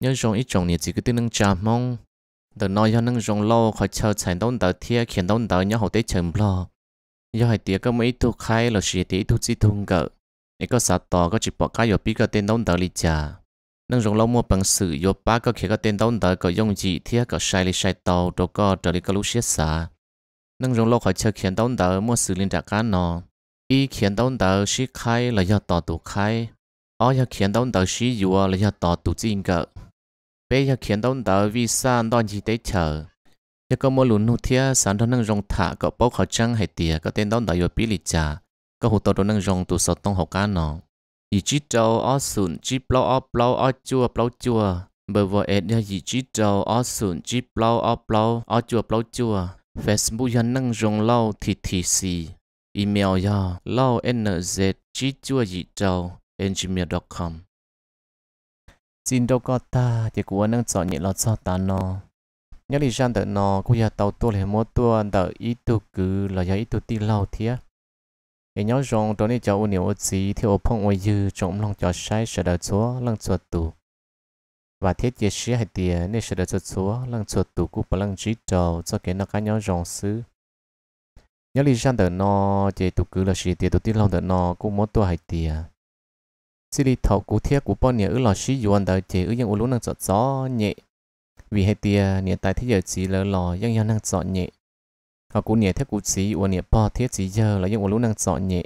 nhớ rong ít trồng nhiệt chỉ cứ tiếng năng chả mong từ nói cho năng rong lâu khỏi chờ chảnh đón tờ thia khiến đón tờ nhớ hậu tế chầm lo nhớ hai tiếc có mấy thu khai là chỉ tí thu chi thung cỡ để có sạt tỏ có chỉ bỏ cái rồi biết có tên đón tờ lì chả năng rong lâu mua bằng sự yo ba có khi có tên đón tờ có dùng gì thia có sai lì sai tàu đồ có trở lì có lũ xiết xả năng rong lâu khỏi chờ khiến đón tờ mua sự liên trả cá nọ ý khiến đón tờ sĩ khai là do tỏ tụ khai ở do khiến đón tờ sĩ yo là do tỏ tụ chính cỡ bây giờ khiến đông tờ vì sao đón chỉ tới chờ giờ có mua lún hụt thia sản đó năng rong thả có bốc họ trăng hay tiề có tên đông tờ vừa bị lì trà có hụt tàu đó năng rong tụ sọt tông học cá nọ ý chí trâu ó sùn chí plau ó plau ó chua plau chua bởi vợ ed nhà ý chí trâu ó sùn chí plau ó plau ó chua plau chua facebook dân năng rong lâu thì thì xì email yo lâu nz chí chua ý trâu engineer.com xin đâu có ta chỉ của năng chọn nhẹ lọt sao ta nó nhớ đi sang đợi nó cũng giờ tàu tua lại mua tua đợi ít tu cứ là giờ ít tu ti lâu thiệt em nhớ rằng tôi nên cháu nhiều ớt gì thì ô phong ô dư trộm lòng cho sai sẽ đợi chúa lăng chuột tù và thiết chế sĩ hay tiền nên sẽ đợi chuột chúa lăng chuột tù cũng bằng lăng trí trầu cho cái nó cá nhớ rằng xứ nhớ đi sang đợi nó chỉ tu cứ là sĩ tiền tu ti lâu đợi nó cũng mua tua hay tiền xử lý thọ cụ thiết của bọn nhà ước lò sĩ dụ anh đợi chế ước dân ủ lũ năng giọt gió nhẹ vì hệ tia nhà tại thế giờ chỉ lỡ lò dân dân năng giọt nhẹ họ cũng nhẹ thế cụ sĩ ủ nhẹ bò thiết chỉ giờ là dân ủ lũ năng giọt nhẹ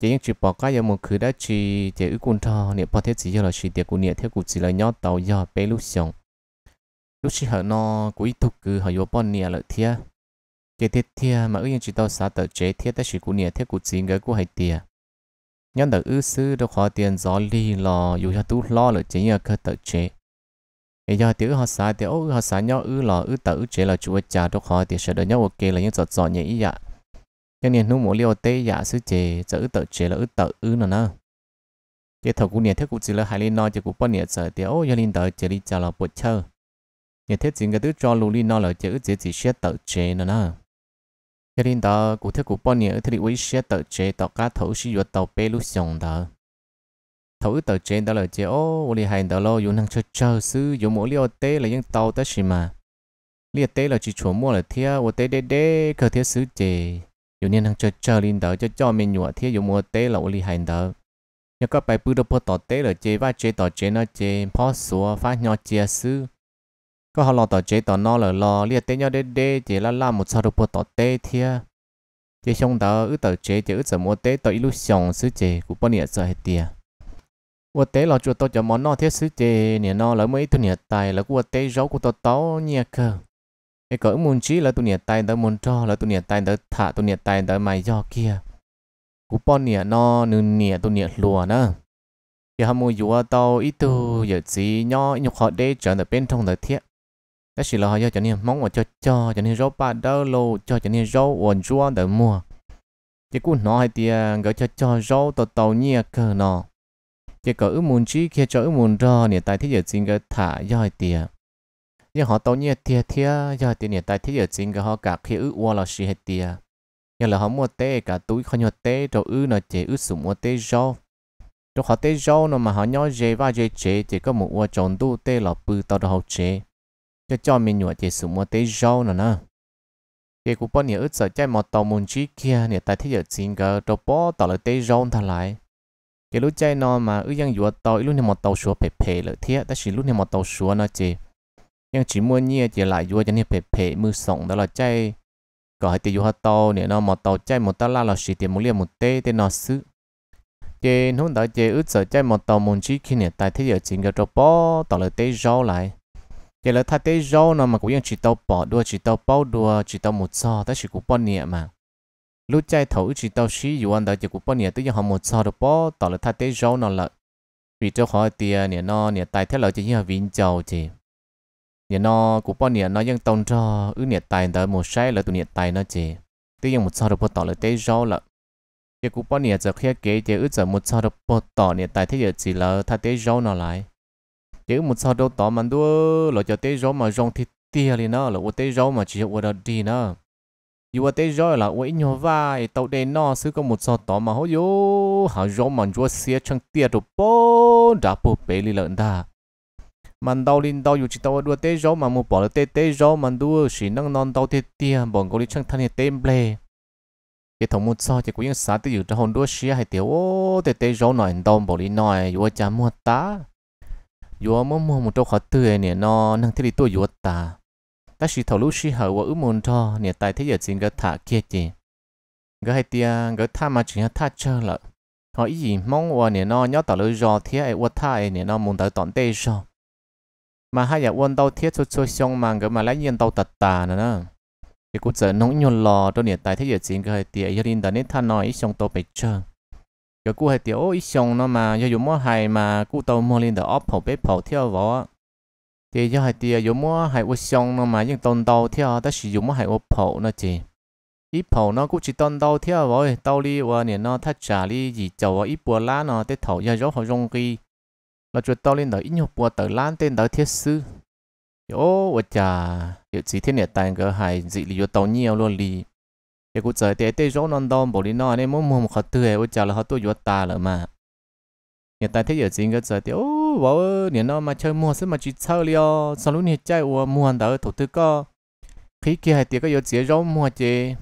chỉ những chỉ bỏ cái giờ một khứ đã chỉ chế ước quân thọ nhẹ bò thiết chỉ giờ là chỉ tiệc cũng nhẹ theo cụ sĩ là nhót tàu giờ bé lúc sống lúc chỉ họ nó cũng ít thục cứ họ vô bọn nhà lợi thiết chỉ thiết thiết mà ước dân chỉ tàu xã tờ chế thiết đã chỉ cũng nhẹ theo cụ sĩ người của hệ tia nhân tử ư sư đâu khó tiền gió ly lò dù cho tú lo là chính là cơ tự chế bây giờ tiểu họ xã tiểu họ xã nhau ư lò ư tự chế là chúa cha đâu khó tiền sẽ đỡ nhau ok là những giọt giọt nhảy dạ nhân niên nu mỗi liều tê dạ sư chế giờ ư tự chế là ư tự ư nữa nè cái thầu cũng niên thế cũng chỉ là hai liên no chế cũng bao niên sợ tiểu gia liên tự chế đi chào là bột chơi niên thế chính cái thứ cho lưu liên no là chữ ư chỉ xét tự chế nữa nè thế nên đó cụ thể của bao nhiêu thì với xe tự chế tàu cá thấu sử dụng tàu bê lúc xong đó thấu tự chế đó là chế ô vô lý hành đó lo dùng năng chơi chơi sư dùng mỗi liều tê là những tàu tới xí mà liều tê là chỉ chuẩn mua là thia vô tê đê đê cơ thiết sứ chế dùng năng chơi chơi lên đó cho cho mình nhụa thia dùng mua tê là vô lý hành đó nhớ các bài bưu đồ bơ tàu tê là chế và chế tàu chế nó chế phó sủa phát nhỏ chế sư có họ lo tờ chế tờ nó là lo liệt tế nhau đê đê chỉ là làm một sao đồ bộ tờ tê thia chế xong tờ ứ tờ chế chế ứ sở mua tế tờ illusion sứ chế của bọn nhẹ sợ hết tia ua tế lo chuột tao cho món nó thiết sứ chế nè nó là mấy thứ nhẹ tài là của tế rau của tao tao nhẹ cơ cái cỡ muốn chỉ là tụ nhẹ tài tớ muốn cho là tụ nhẹ tài tớ thả tụ nhẹ tài tớ mày do kia của bọn nhẹ nó nư nhẹ tụ nhẹ lùa nữa giờ hàm mua tao ít tu giờ gì nhỏ nhục họ đê trở được bên trong đời thiết cái gì là họ cho nên mong mà cho cho cho nên rau ba đỡ lô cho cho nên rau quần chua đỡ mua chỉ cũng nói thì gọi cho cho rau tàu tàu nhia cơ nó chỉ có ước muốn chi kia cho ước muốn ra nè tại thế giới xin cái thả doi tiền nhưng họ tàu nhia thiệt thì do tiền nè tại thế giới xin cái họ cả khi ước qua là gì hết tiền nhưng là họ mua tê cả túi không nhọt tê cho ước nó chỉ ước sủng mua tê rau cho họ tê rau nó mà họ nhói dê và dê chế chỉ có một qua tròn đu tê là bự tao đầu chế cho cho mình nhụa thì sụm một tế rau nữa nè thì cũng bao nhiêu ước sợ chạy một tàu môn chi kia nhiệt tại thế giới xin gờ đồ bó tàu là tế rau thà lại thì lúc chạy nó mà ước dân nhụa tàu lúc này một tàu sủa phe phe lợi thế ta chỉ lúc này một tàu sủa nó chỉ nhưng chỉ mua nhia chỉ lại nhụa cho nên phe phe mưa sổng đó là chạy có hai tiền nhụa tàu nè nó một tàu chạy một tàu la là chỉ tiền một liều một tế tế nó xứ chế nút đó chế ước sợ chạy một tàu môn chi kia nhiệt tại thế giới xin gờ đồ bó tàu là tế rau lại giờ là thay thế rau nó mà cũng chỉ tàu bỏ đua chỉ tàu bao đua chỉ tàu một so ta chỉ cũng bao nhiêu mà lúc chạy thấu chỉ tàu xí dù anh đó chỉ cũng bao nhiêu tới giờ họ một so được bỏ tỏ là thay thế rau nó là vì cho khỏi tiền nè nó nè tài thế là chỉ như vinh châu chỉ nè nó cũng bao nhiêu nó vẫn tông cho ứ nè tài đó một sai là tụi nè tài nó chỉ tới giờ một so được bỏ tỏ là tế rau là giờ cũng bao nhiêu giờ khi kế giờ ứ giờ một so được bỏ tỏ nè tài thế giờ chỉ là thay thế rau nó lại nếu một sao đâu tỏ mà đua là cho tế gió mà rong thịt tia đi nó là ô tế gió mà chỉ ô đó đi nữa yêu ô tế gió là ô nhỏ vai tàu đây nó sư có một sao tỏ mà hô yo hả gió mà chúa xía chẳng tia được bố đã bố bể đi lợn ta mình đau lên đau dù chỉ tàu đua tế gió mà một bỏ là tế tế gió mình đua chỉ năng non tàu thế tia bọn cô đi chẳng thân thì tên ble cái thằng một sao chỉ có những sáng tới dù cho hồn đua xía hay tiểu ô tế tế gió nói đau bỏ đi nói yêu cha mua ta yo mo mo mo to khó tư nè nó năng thế đi tôi yo ta ta chỉ thầu lúc chỉ hậu và ước muốn cho nè tại thế giờ xin cái thả kia chị cái hai tia cái tha mà chỉ tha chơi là họ ý gì mong và nè no nhớ tao lối rò thế ai và tha ai nè no muốn tới tận tê sao mà hai giờ quân tao thiết cho cho xong mà cái mà lấy nhiên tao tật tà nữa nè thì cũng sợ nóng nhon lo cho nè tại thế giờ xin cái hai tia giờ linh đã nên tha nói xong tao bị chơi giờ cú hay tiểu ít xong nó mà giờ dùng mua hay mà cú tàu mua lên đỡ ốp phổ bếp phổ theo vỏ thì giờ hay tiền dùng mua hay ô xong nó mà nhưng tồn tàu theo ta sử dụng mua hay ô phổ nó chỉ ít phổ nó cũng chỉ tồn tàu theo vỏ tàu đi và nè nó thắt trả đi gì chầu ít bùa lá nó tết thầu giờ gió họ rong kỳ là chuột tàu lên đỡ ít nhục bùa tờ lan tên đỡ thiết sư ô ô chà giờ chỉ thế này tàn gỡ hay dị lý vô tàu nhiều luôn lì cái cụ trời thì tê rỗ non đom bỏ đi nó em muốn mua một khẩu tư hệ ôi chả là họ tôi vượt ta là mà nhà ta thấy giờ chính cái trời thì ô bảo nhà nó mà chơi mua sẽ mà chỉ chơi liò sau lúc này chơi ô mua hàng đỡ thủ tư co khi kia hay tiếc có giờ chỉ rỗ mua chơi,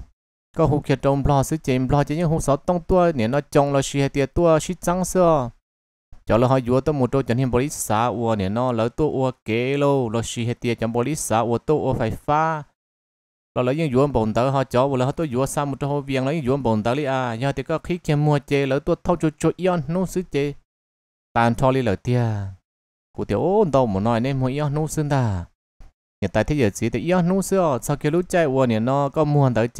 có hụt kia trong lo sẽ chém lo chơi nhưng hụt sáu tông tua nhà nó trồng là xì hay tiếc tua xì trắng xưa cho là họ vua tôi một chỗ chẳng hiện boli xả ô nhà nó lỡ tua ô kế lô lo xì hay tiếc chẳng boli xả ô tua ô phải pha เราเลยยังอยู่บนเตอร์ฮอจอวเราเขาตัวอยู่ซ้ำมุดเขาเวียงแล้วยังอยู่บนเตอร์เลยอ่ะยังแต่ก็คิดแค่มัวเจแล้วตัวเท่าจุดจุดย้อนนู้ซื้อเจตานทอเลยเลยเตี้ยกูเตี้ยโอ้ตัวหมูน้อยเนี่ยมัวย้อนนู้ซึ่งตาเนี่ยแต่ที่เยอะสิแต่ย้อนนู้ซื้อสักเกลุใจวัวเนี่ยนอก็มัวเตอร์เจ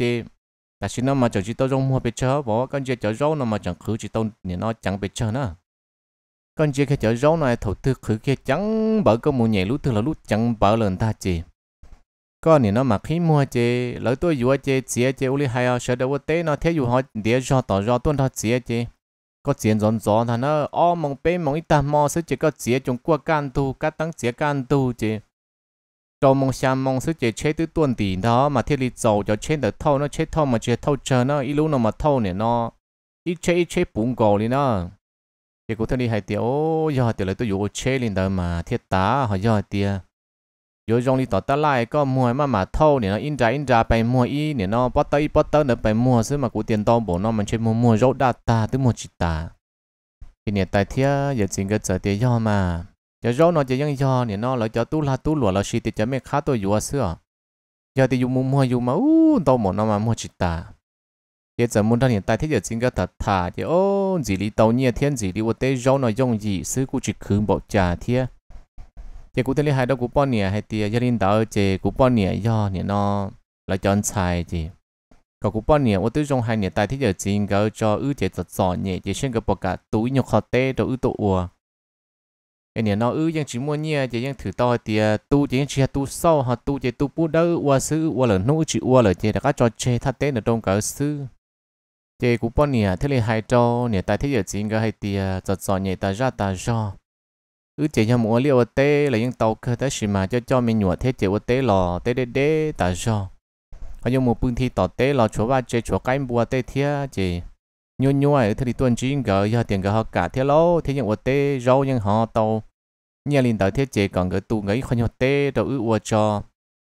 แต่ชิโนมาจากจิตตรงมัวไปเชอบอกว่ากันเจจะร้องนมาจากคือจิตตเนี่ยนอจังไปเชอนะกันเจแค่จะร้องนายถูกตือคือแค่จังเบอร์ก็มัวใหญ่รู้ตือแล้วรู้จังเบอร์เลยตาเจก็เนี่ยน้องมาขี้มัวเจแล้วตัวอยู่เจเสียเจอุลิไฮเอาเสด็จว่าเต้นเอาเที่ยวอยู่หอเดียรอต่อรอต้นทอเสียเจก็เสียนจอนจอนท่านเอออ้อมองเป้มองอีตามอซึ่งเจก็เสียจงกลัวการตูกัดตั้งเสียการตูเจจอมองชามองซึ่งเจเชตื้อต้นตีนท้อมาเที่ยวลีจอจะเช่นเดอเท่าเนาะเช่นเท่ามาเจเท่าเจอเนาะอีลูกเนาะมาเท่าเนี่ยเนาะอีเชอีเชปุ่งกอเลยเนาะเจกูเท่านี้ให้เตียวโอ้ยอดเตียวเลยตัวอยู่เชลินเดอมาเทียตาหอยอดเตียว lai, 有种你到得来个 mua mà mà thâu nè nó in ra in ra bay mua y nè nó bắt tay bắt tay nó bay mua xứ mà cũng tiền đau bổ nó mình chơi mua mua rốt đa ta tới mua chỉ ta thì nè tại thế giờ chuyện cái giờ tiền do mà giờ rốt nó chỉ ยัง do nè nó lại cho tu la tu lụa là xí thì cho mấy khá tôi vừa xưa giờ thì dùng mua mua dùng mà u đau bổ nó mà mua chỉ ta giờ giờ muốn ra hiện tại thế giờ chuyện cái thật thà thì ô gì li tàu nhẹ thiên gì li vô tế rốt nó dùng gì xứ cũng chỉ khứ bộ trà thiên thì cũng thể là hai đó cũng bao nhiêu hay thì gia đình đó chỉ cũng bao nhiêu do nè nó là chọn sai chứ có cũng bao nhiêu tôi dùng hai nè tại thế giờ chính có cho ư chỉ giật giỏ nhẹ chỉ xem cái bộ cả túi nhục họ tê đồ ư tụ ủa cái nè nó ư vẫn ư ยัง chỉ mua vẫn thử to thì à, tu chỉ chỉ tu sâu họ tu chỉ tu bu đỡ ủa sư ủa là nô chỉ ủa là chỉ đã các cho chê thắt tê ở trong cái sư chỉ cũng bao nhiêu thế là hai cho nè tại thế giờ chính có hay thì à, giật giỏ nhẹ ta ra ta do cứ chỉ cho mua liệu tê là những tàu cơ tới xì mà cho cho mình nhủa thế chỉ tê lò tê đê đê tà cho có những một bưng thi tỏ tê lò chúa ba chế chúa cái bùa tê thia chế nhua nhua ở thời tuần chín gỡ giờ tiền gỡ họ cả thế lô thế những tê rau những họ tàu nhà linh tới thế chế còn gỡ tu ngấy khoan nhua tê đầu ư ua cho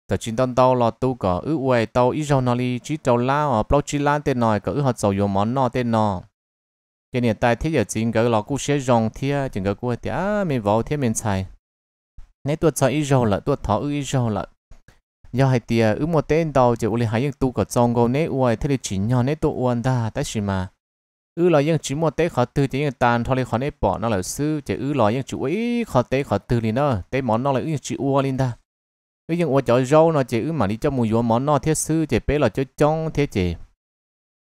tờ chín tông tàu lò tu gỡ ư ua tàu ít rau nó li chỉ tàu lao ở bao chỉ lan tê nòi gỡ họ sầu yo món nọ tê nọ cái này tại thế giờ chính cái lò cú sẽ rong thế chính cái cua thì à mình vào thế mình xài nếu tôi xài ít rồi là tôi thọ ít rồi là do hai tia ứ một tên đầu chỉ uli hay những tu cả trong gò nếu uai thế thì chính nhau nếu tôi uan ta tại sao mà ứ là những chỉ một tế khó tư chỉ những tàn thôi thì khó nếu bỏ nó là sư chỉ ứ là những chủ ấy khó tế khó tư liền đó tế món nó là ứ những chỉ uan liền ta ứ những uan cho rau nó chỉ ứ mà đi cho mùi uan món nó thiết sư chỉ bé là cho trong thế chỉ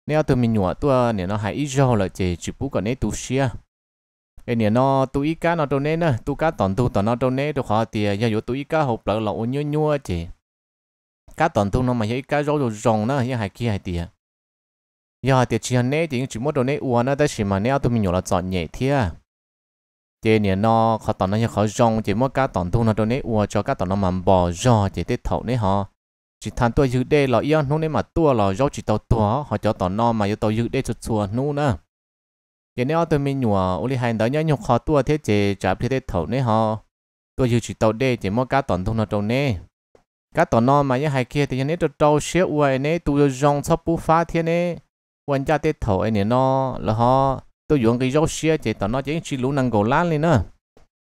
nếu tụi mình nhỏ tôi nè nó hay ít rau là chỉ chỉ bút còn nấy tu xia cái nè nó tu ít cá nó đâu nấy nữa tu cá toàn tu toàn nó đâu nấy tôi khó thì giờ vô tu ít cá hộp lại là ôn nhúa nhua chỉ cá toàn tu nó mà giờ cá rau rồi rồng nữa giờ hãy kia hãy tiệt giờ tiệt chỉ nấy thì chỉ muốn trâu nấy uo nó tới chỉ mà nếu tụi mình nhỏ là chọn nhẹ thia chỉ nè nó khó toàn nó như khó rồng chỉ muốn cá toàn tu nó đâu nấy uo cho cá toàn nó mà bỏ rau chỉ tiết thầu nấy họ chỉ thằng tôi dự đề là yên nung nên mà tua là do chỉ tàu tua họ cho tàu no mà yêu tàu dự đề chuột chuột nu nữa giờ nếu tôi mình nhùa ô li hành đó nhá nhục họ tua thế chế trả thế thế thầu nè họ tua dự chỉ tàu đề chỉ mua cá tàu thùng nó trâu nè cá tàu no mà nhá hai kia thì nhá tôi trâu xé uầy nè tôi rong sắp bù phá thế nè quan gia thế thầu ấy nè nó là họ tôi dùng cái dấu xé chế tàu nó chỉ chỉ lú năng gầu lan lên nữa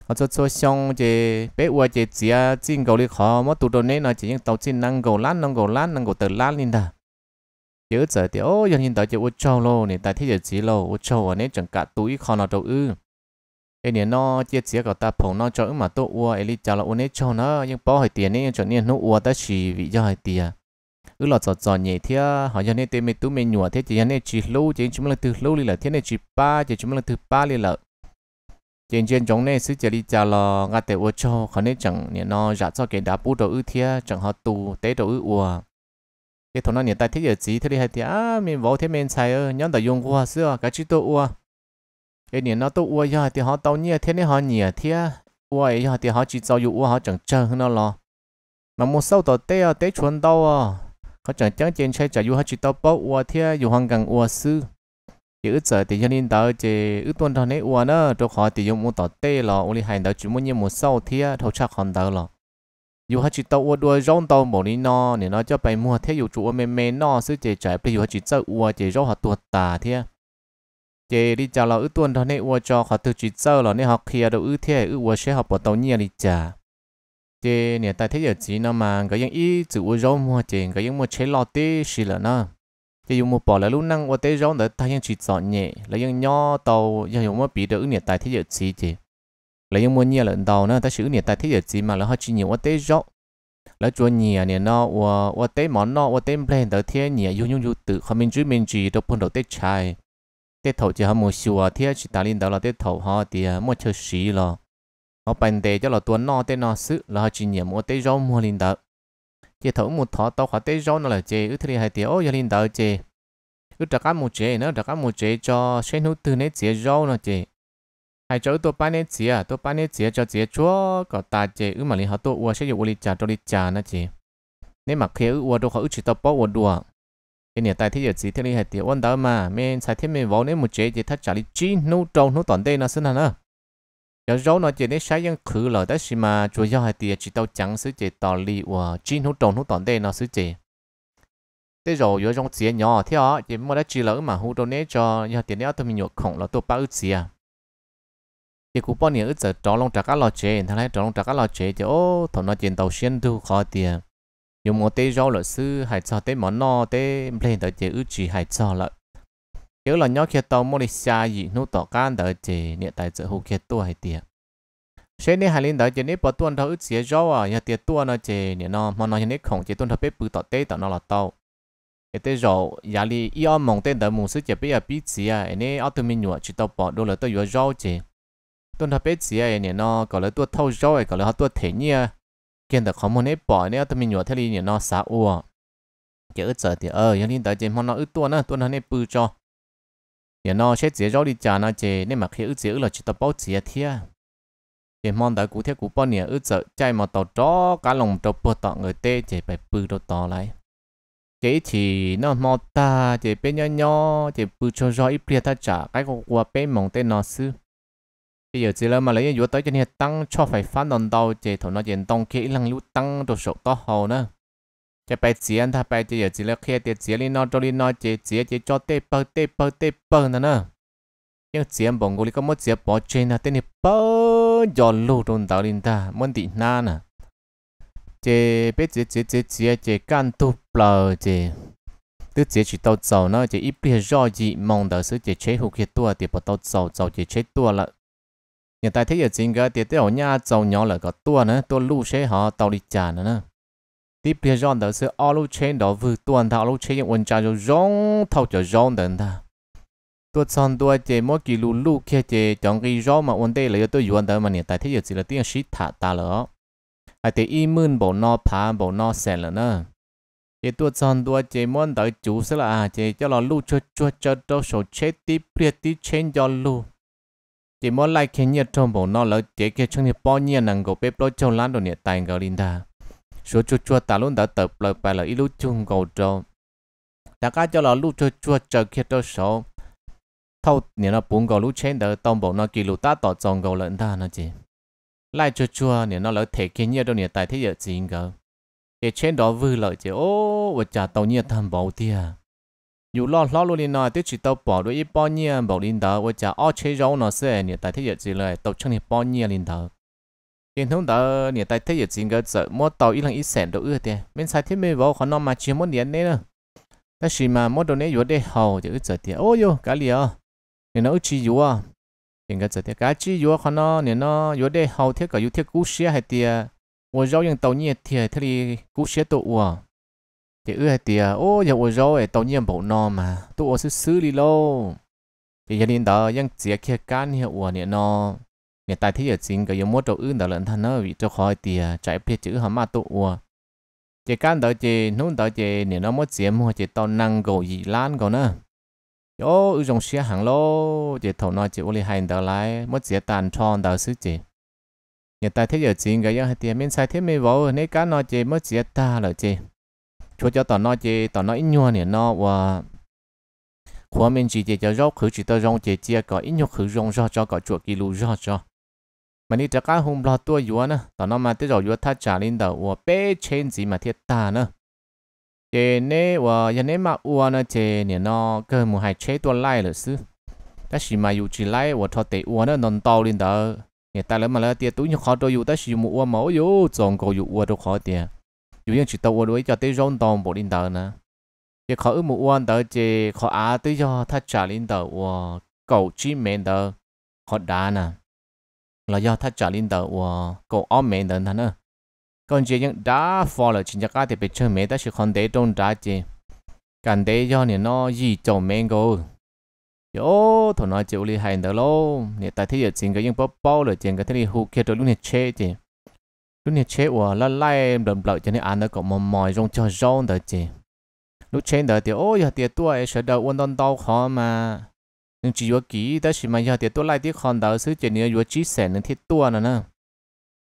họ cho cho xong chế bé uo chế chỉ chín cầu đi khó mất tụt đồ này nó chỉ những tàu chín năng cầu lát năng cầu lát năng cầu từ lát lên đó chứ giờ thì ô dân hiện tại chế uo châu lô này tại thế giới chỉ lô uo châu ở à, này chẳng cả túi khó nào đâu ư cái này nó chế chỉ cầu ta phồng nó cho mà tôi uo eli chào là uo này châu nó nhưng bỏ hơi tiền này cho nên nó uo ta chỉ vì do hơi tiền ư là cho cho nhẹ thế họ dân này tên mình tú mình nhủa thế chỉ dân này chỉ lô chỉ chúng là từ lô đi là thế này chỉ ba chỉ chúng là từ ba đi là tiền trên chúng này sử dụng đi trả lo ngã tế ô cho khả nên chẳng nên nó giả cho cái đá bút đồ ư thia chẳng họ tù tế đồ ư ua cái thằng nó nhận tại thế giờ chỉ thế đi hay thì à mình vô thế mình xài ơ nhóm tại dùng qua xưa cái chữ tôi ua cái niệm nó tôi ua giờ thì họ tao nhia thế này họ nhia thế ua ấy giờ thì họ chỉ cho dụ ua họ chẳng chờ hơn nó lo mà một sau đó tế tế chuẩn tao à họ chẳng chẳng trên chơi trả dụ họ chỉ tao bao ua thế dụ hàng gần ua xưa yêu ít thì cho nên đó chỉ ít tuần đó này uống nữa cho khỏi thì dùng một tờ tê lọ uống đi hành đó chỉ muốn như một sau thì thâu chắc còn đó lọ yêu hết chỉ tàu uống đuôi rong tàu bỏ đi nó để nó cho bài mua thế dù chủ mềm mềm nó sứ chỉ chạy bây giờ chỉ sợ uống chỉ rong hạt tuột tà thế chỉ đi chào là ít tuần đó này uống cho họ từ chỉ sợ là nấy học kia đâu ít thế ít uống sẽ học bỏ tàu nhiều đi chả chỉ nè tại thấy giờ chỉ nó mà cái những ý chữ uống rong mua chỉ cái những mua chế lọ tê xí là nó cái dùng một bỏ là lúc năng qua tới rong để thay những chuyện chọn nhẹ là những nho tàu giờ dùng một bị đỡ nhiệt tại thế giới gì chứ là những muốn nhiều lần tàu nữa ta sử nhiệt tại thế giới gì mà là họ chỉ nhiều qua tới rong là chua nhiều này nó và và tế món nó và tế plan tới thế nhiều dùng dùng dùng từ không mình chữ mình chỉ đâu phân đầu tế chai tế thầu chỉ họ mua sửa thế chỉ ta lên đó là tế thầu họ thì à, một chơi xí lo họ bàn đề cho là tuấn no tế no sự là họ chỉ nhiều mua tế rong mua lên đó giờ thấu một thọ tao khóa tế rau nó là chê ư thế hai tiếng ô giờ linh đạo chê ư trả cá một chê nó trả cá một chê cho xuyên hữu từ nét chê rau nó chê hai cháu tôi bán nét chê tôi bán nét chê cho chê chúa có ta chê ư mà linh họ tôi ua sẽ dùng ua linh trà cho linh trà nó chê nếu mà khi ua đâu khó ư chỉ tao bỏ ua đùa cái này tại thế giờ chỉ thế này hai tiếng ôn đó mà mình sai thêm mình vào nếu một chê chê thắt trả linh chi nấu trâu nấu toàn đây là xin hả nữa 有肉呢，这里啥样苦了，但是嘛，主要还得知道讲是这道理哇，真好懂好懂的呢是这。thế rồi vô trong chia nhỏ theo thì mua đã chỉ lỡ mà hú đồ nế cho nhà tiền nế tôi mình nhổ khổng là tôi ba à? ức chia thì cũng bao nhiêu giờ trò long trả cá chế thằng này trò long trả cá chế thì ô thằng nó tiền tàu xuyên thu khó tiền dùng một tay rau lợn sư hải cho tay món no tay lên tới chế ức chỉ hải cho kiểu là nhóc kia tàu mua đi xa gì nô tỏ can đỡ chỉ nhẹ tại chợ hồ kia tua hay tiệt xe này hai linh đỡ chỉ nếp bỏ tuôn thâu ít xía gió à nhà tiệt tua nó chỉ nè nó mà nó như nếp khổng chỉ tuôn thâu biết bự tọt tê tọt nó là tàu cái tê rổ nhà li yêu mong tên đỡ mù sức chỉ bây giờ biết gì à anh ấy ở tụi mình nhụa chỉ tàu bỏ đôi là tao vừa gió chỉ tuôn thâu bếp gì à nhẹ nó có lẽ tua thâu gió à gọi là họ tua thể nhỉ à. kiện đỡ không muốn nếp bỏ nè tụi mình nhụa thế li nè nó xả ua cái ướt giờ thì ờ nhà linh đỡ chỉ mà nó ướt tua nữa tuôn thâu nếp bự cho giờ nó sẽ dễ rõ đi chả nó chè nên mà khi ước dễ là chỉ tập bao chỉ thia thì mong đợi cụ thế cụ bao nhiêu ước sợ chạy mà tàu chó cá lồng trâu bò tọt người tê chè phải bự đồ to lại chế chỉ nó mò ta chè bên nhỏ nhỏ chè bự cho rõ ít bia ta trả cái của qua bên mong tên nó sư bây giờ chỉ là mà lấy dụ tới cho nên tăng cho phải phát đòn đầu chè thổ nó chè tăng kỹ năng lũ tăng đồ sổ to hầu nữa จะไปเสียนถ้าไปจะอย่าจีเลือกเคียเตียเสียลีนอจลีนอเจเสียเจจอเตเปอเตเปอเตเปอนั่นน่ะยังเสียบงกุลิก็มดเสียปอเจนะเตนี่เปอยอนลูตรงตาลินตามันตินาน่ะเจเปเจเจเจเจเจกันตุเปล่าเจตัวเจชิตเอาเจ้าเนาะเจอีเปลี่ยนย่อจีมองเดาซื้อเจเชหุกเตัวเตียปอเต้าเจ้าเจ้าเจเชตัวละอย่างแต่ที่อย่างจริงก็เตียเตียวหน้าเจ้าเนาะแล้วก็ตัวนะตัวลู่เชหอเตาลิจานะนะ tiếp theo dọn đó sẽ alo chain đó vừa tuần thảo alo chain quân cha cho rong thâu cho rong đến ta tôi chọn tôi chế mỗi kỳ lù lù kia chế chọn cái rong mà quân đây là tôi dùng đó mà hiện tại thế giờ chỉ là tiếng shit thả ta lỡ ai thì im mơn bộ no phá bộ no sẹn là nữa chế tôi chọn tôi chế muốn đợi chủ sẽ là chế à, cho nó lù cho cho cho đâu số chế tiếp theo tiếp chain cho lù chế muốn like kia nhiệt trong bộ no là chế cái trong nhiệt bao nhiêu năng gộp bếp lối trong lan đồ này tài gạo linh ta chúa chúa chúa ta luôn đã tập lời bài là ít lúc chung cầu trâu ta cá cho là lúc chúa chúa chờ khi đó số thâu nhà nó bốn cầu lúc trên đó tông bộ nó kỷ lúc ta tỏ trong cầu lần ta nó chỉ lại chúa chúa nhà nó lấy thể kia nhiều đâu nhà tại thế giới gì ngờ cái trên đó vừa lợi chỉ ô vợ trả tàu nhiều thầm bảo tiền, dù lo lo luôn đi nói tôi chỉ tàu bỏ đôi ít bao nhiêu bảo linh đó vợ trả ô chế rau nó sẽ nhà tại thế giới gì lại tàu chân thì bao nhiêu linh đó tiền thông đó nhà tài thế giờ chính cái sợ mua tàu ít lần ít sản đồ ưa tiền bên sai thiết mê vào khó nó mà chưa muốn điện đấy nữa ta chỉ mà mua đồ này vừa để hầu thì ít sợ tiền ô yo cá liều nên nó chi vừa tiền cái giờ tiền cá chi vừa khó nó nên nó vừa để hầu thiết cả vừa thế cú xe hay tiền vừa rau những tàu nhiệt thì thì cú xe tổ vừa thì ưa hay tiền ô giờ vừa rau ấy tàu nhiệt bộ nó mà tổ ở xứ xứ đi lâu thì gia đình đó những chiếc khe can hiệu của nó người ta thấy ở xin cái mua trâu ưng đó lần thân nó bị cho khỏi tiề chạy phía chữ họ mà tụ ua chỉ can đó chỉ nút đó chỉ nếu nó mất chiếm hoặc chỉ tao năng gỗ gì lan gầu nữa yo ư dòng xe hàng lô chỉ thầu nói chỉ uli hành đó lại mất chiếm tàn tròn đó sức chỉ người ta thấy ở xin cái hay tiề mình sai thế mới vô nếu cá nói chỉ mất chiếm ta là chỉ chúa cho tao nói chỉ tao nói nhua nè nó và khóa mình chỉ chỉ cho rót khử chỉ tao rong chỉ chia có ít nhục khử rong cho cho có chuột kilo rau cho mà đi chắc cả hôm lo tua yuan nữa tao nó mà tới rồi yuan thắt chặt lên đầu và bé chén gì mà thiệt ta nữa chế nè và nhà nè mà uan nữa chế này nó cơ mù hai chế tua lại rồi sư ta chỉ mà yu chỉ lại và thọ tệ uan nó non to lên đầu nè ta lấy mà lấy tiền túi như khó đôi yu ta chỉ mù uan mẫu yu trồng cầu yu uan đâu khó tiền yu yên chỉ tao uan đối cho tới rong tòng bộ lên đầu nữa chế khó ư mù uan đầu chế khó à tới giờ thắt chặt lên đầu và cầu chim mền đầu khó đá nè là do thắt trả linh đầu của cô ông mẹ đến thằng nữa còn chỉ những đã phò là chính cái thì bị chơi mẹ ta sẽ còn để trong đá chứ cần để do nên nó gì cho mẹ cô yo thôi nói chịu li hay đó lô nên tại thế giờ chính cái những bóp bao là chính cái thế này hụt kia rồi lúc này chê chứ lúc này chê của là lại đầm lợi cho nên anh nó cũng mò mỏi rong cho rong đó chứ lúc chê đó thì ôi giờ tiệt tuổi sẽ đầu uốn đòn đau khó mà nhưng chỉ vừa kỹ đó chỉ mà giờ thì tôi lại tiếc hòn đảo xứ chỉ nhớ vừa chỉ sẻ nên thiết tua nữa nè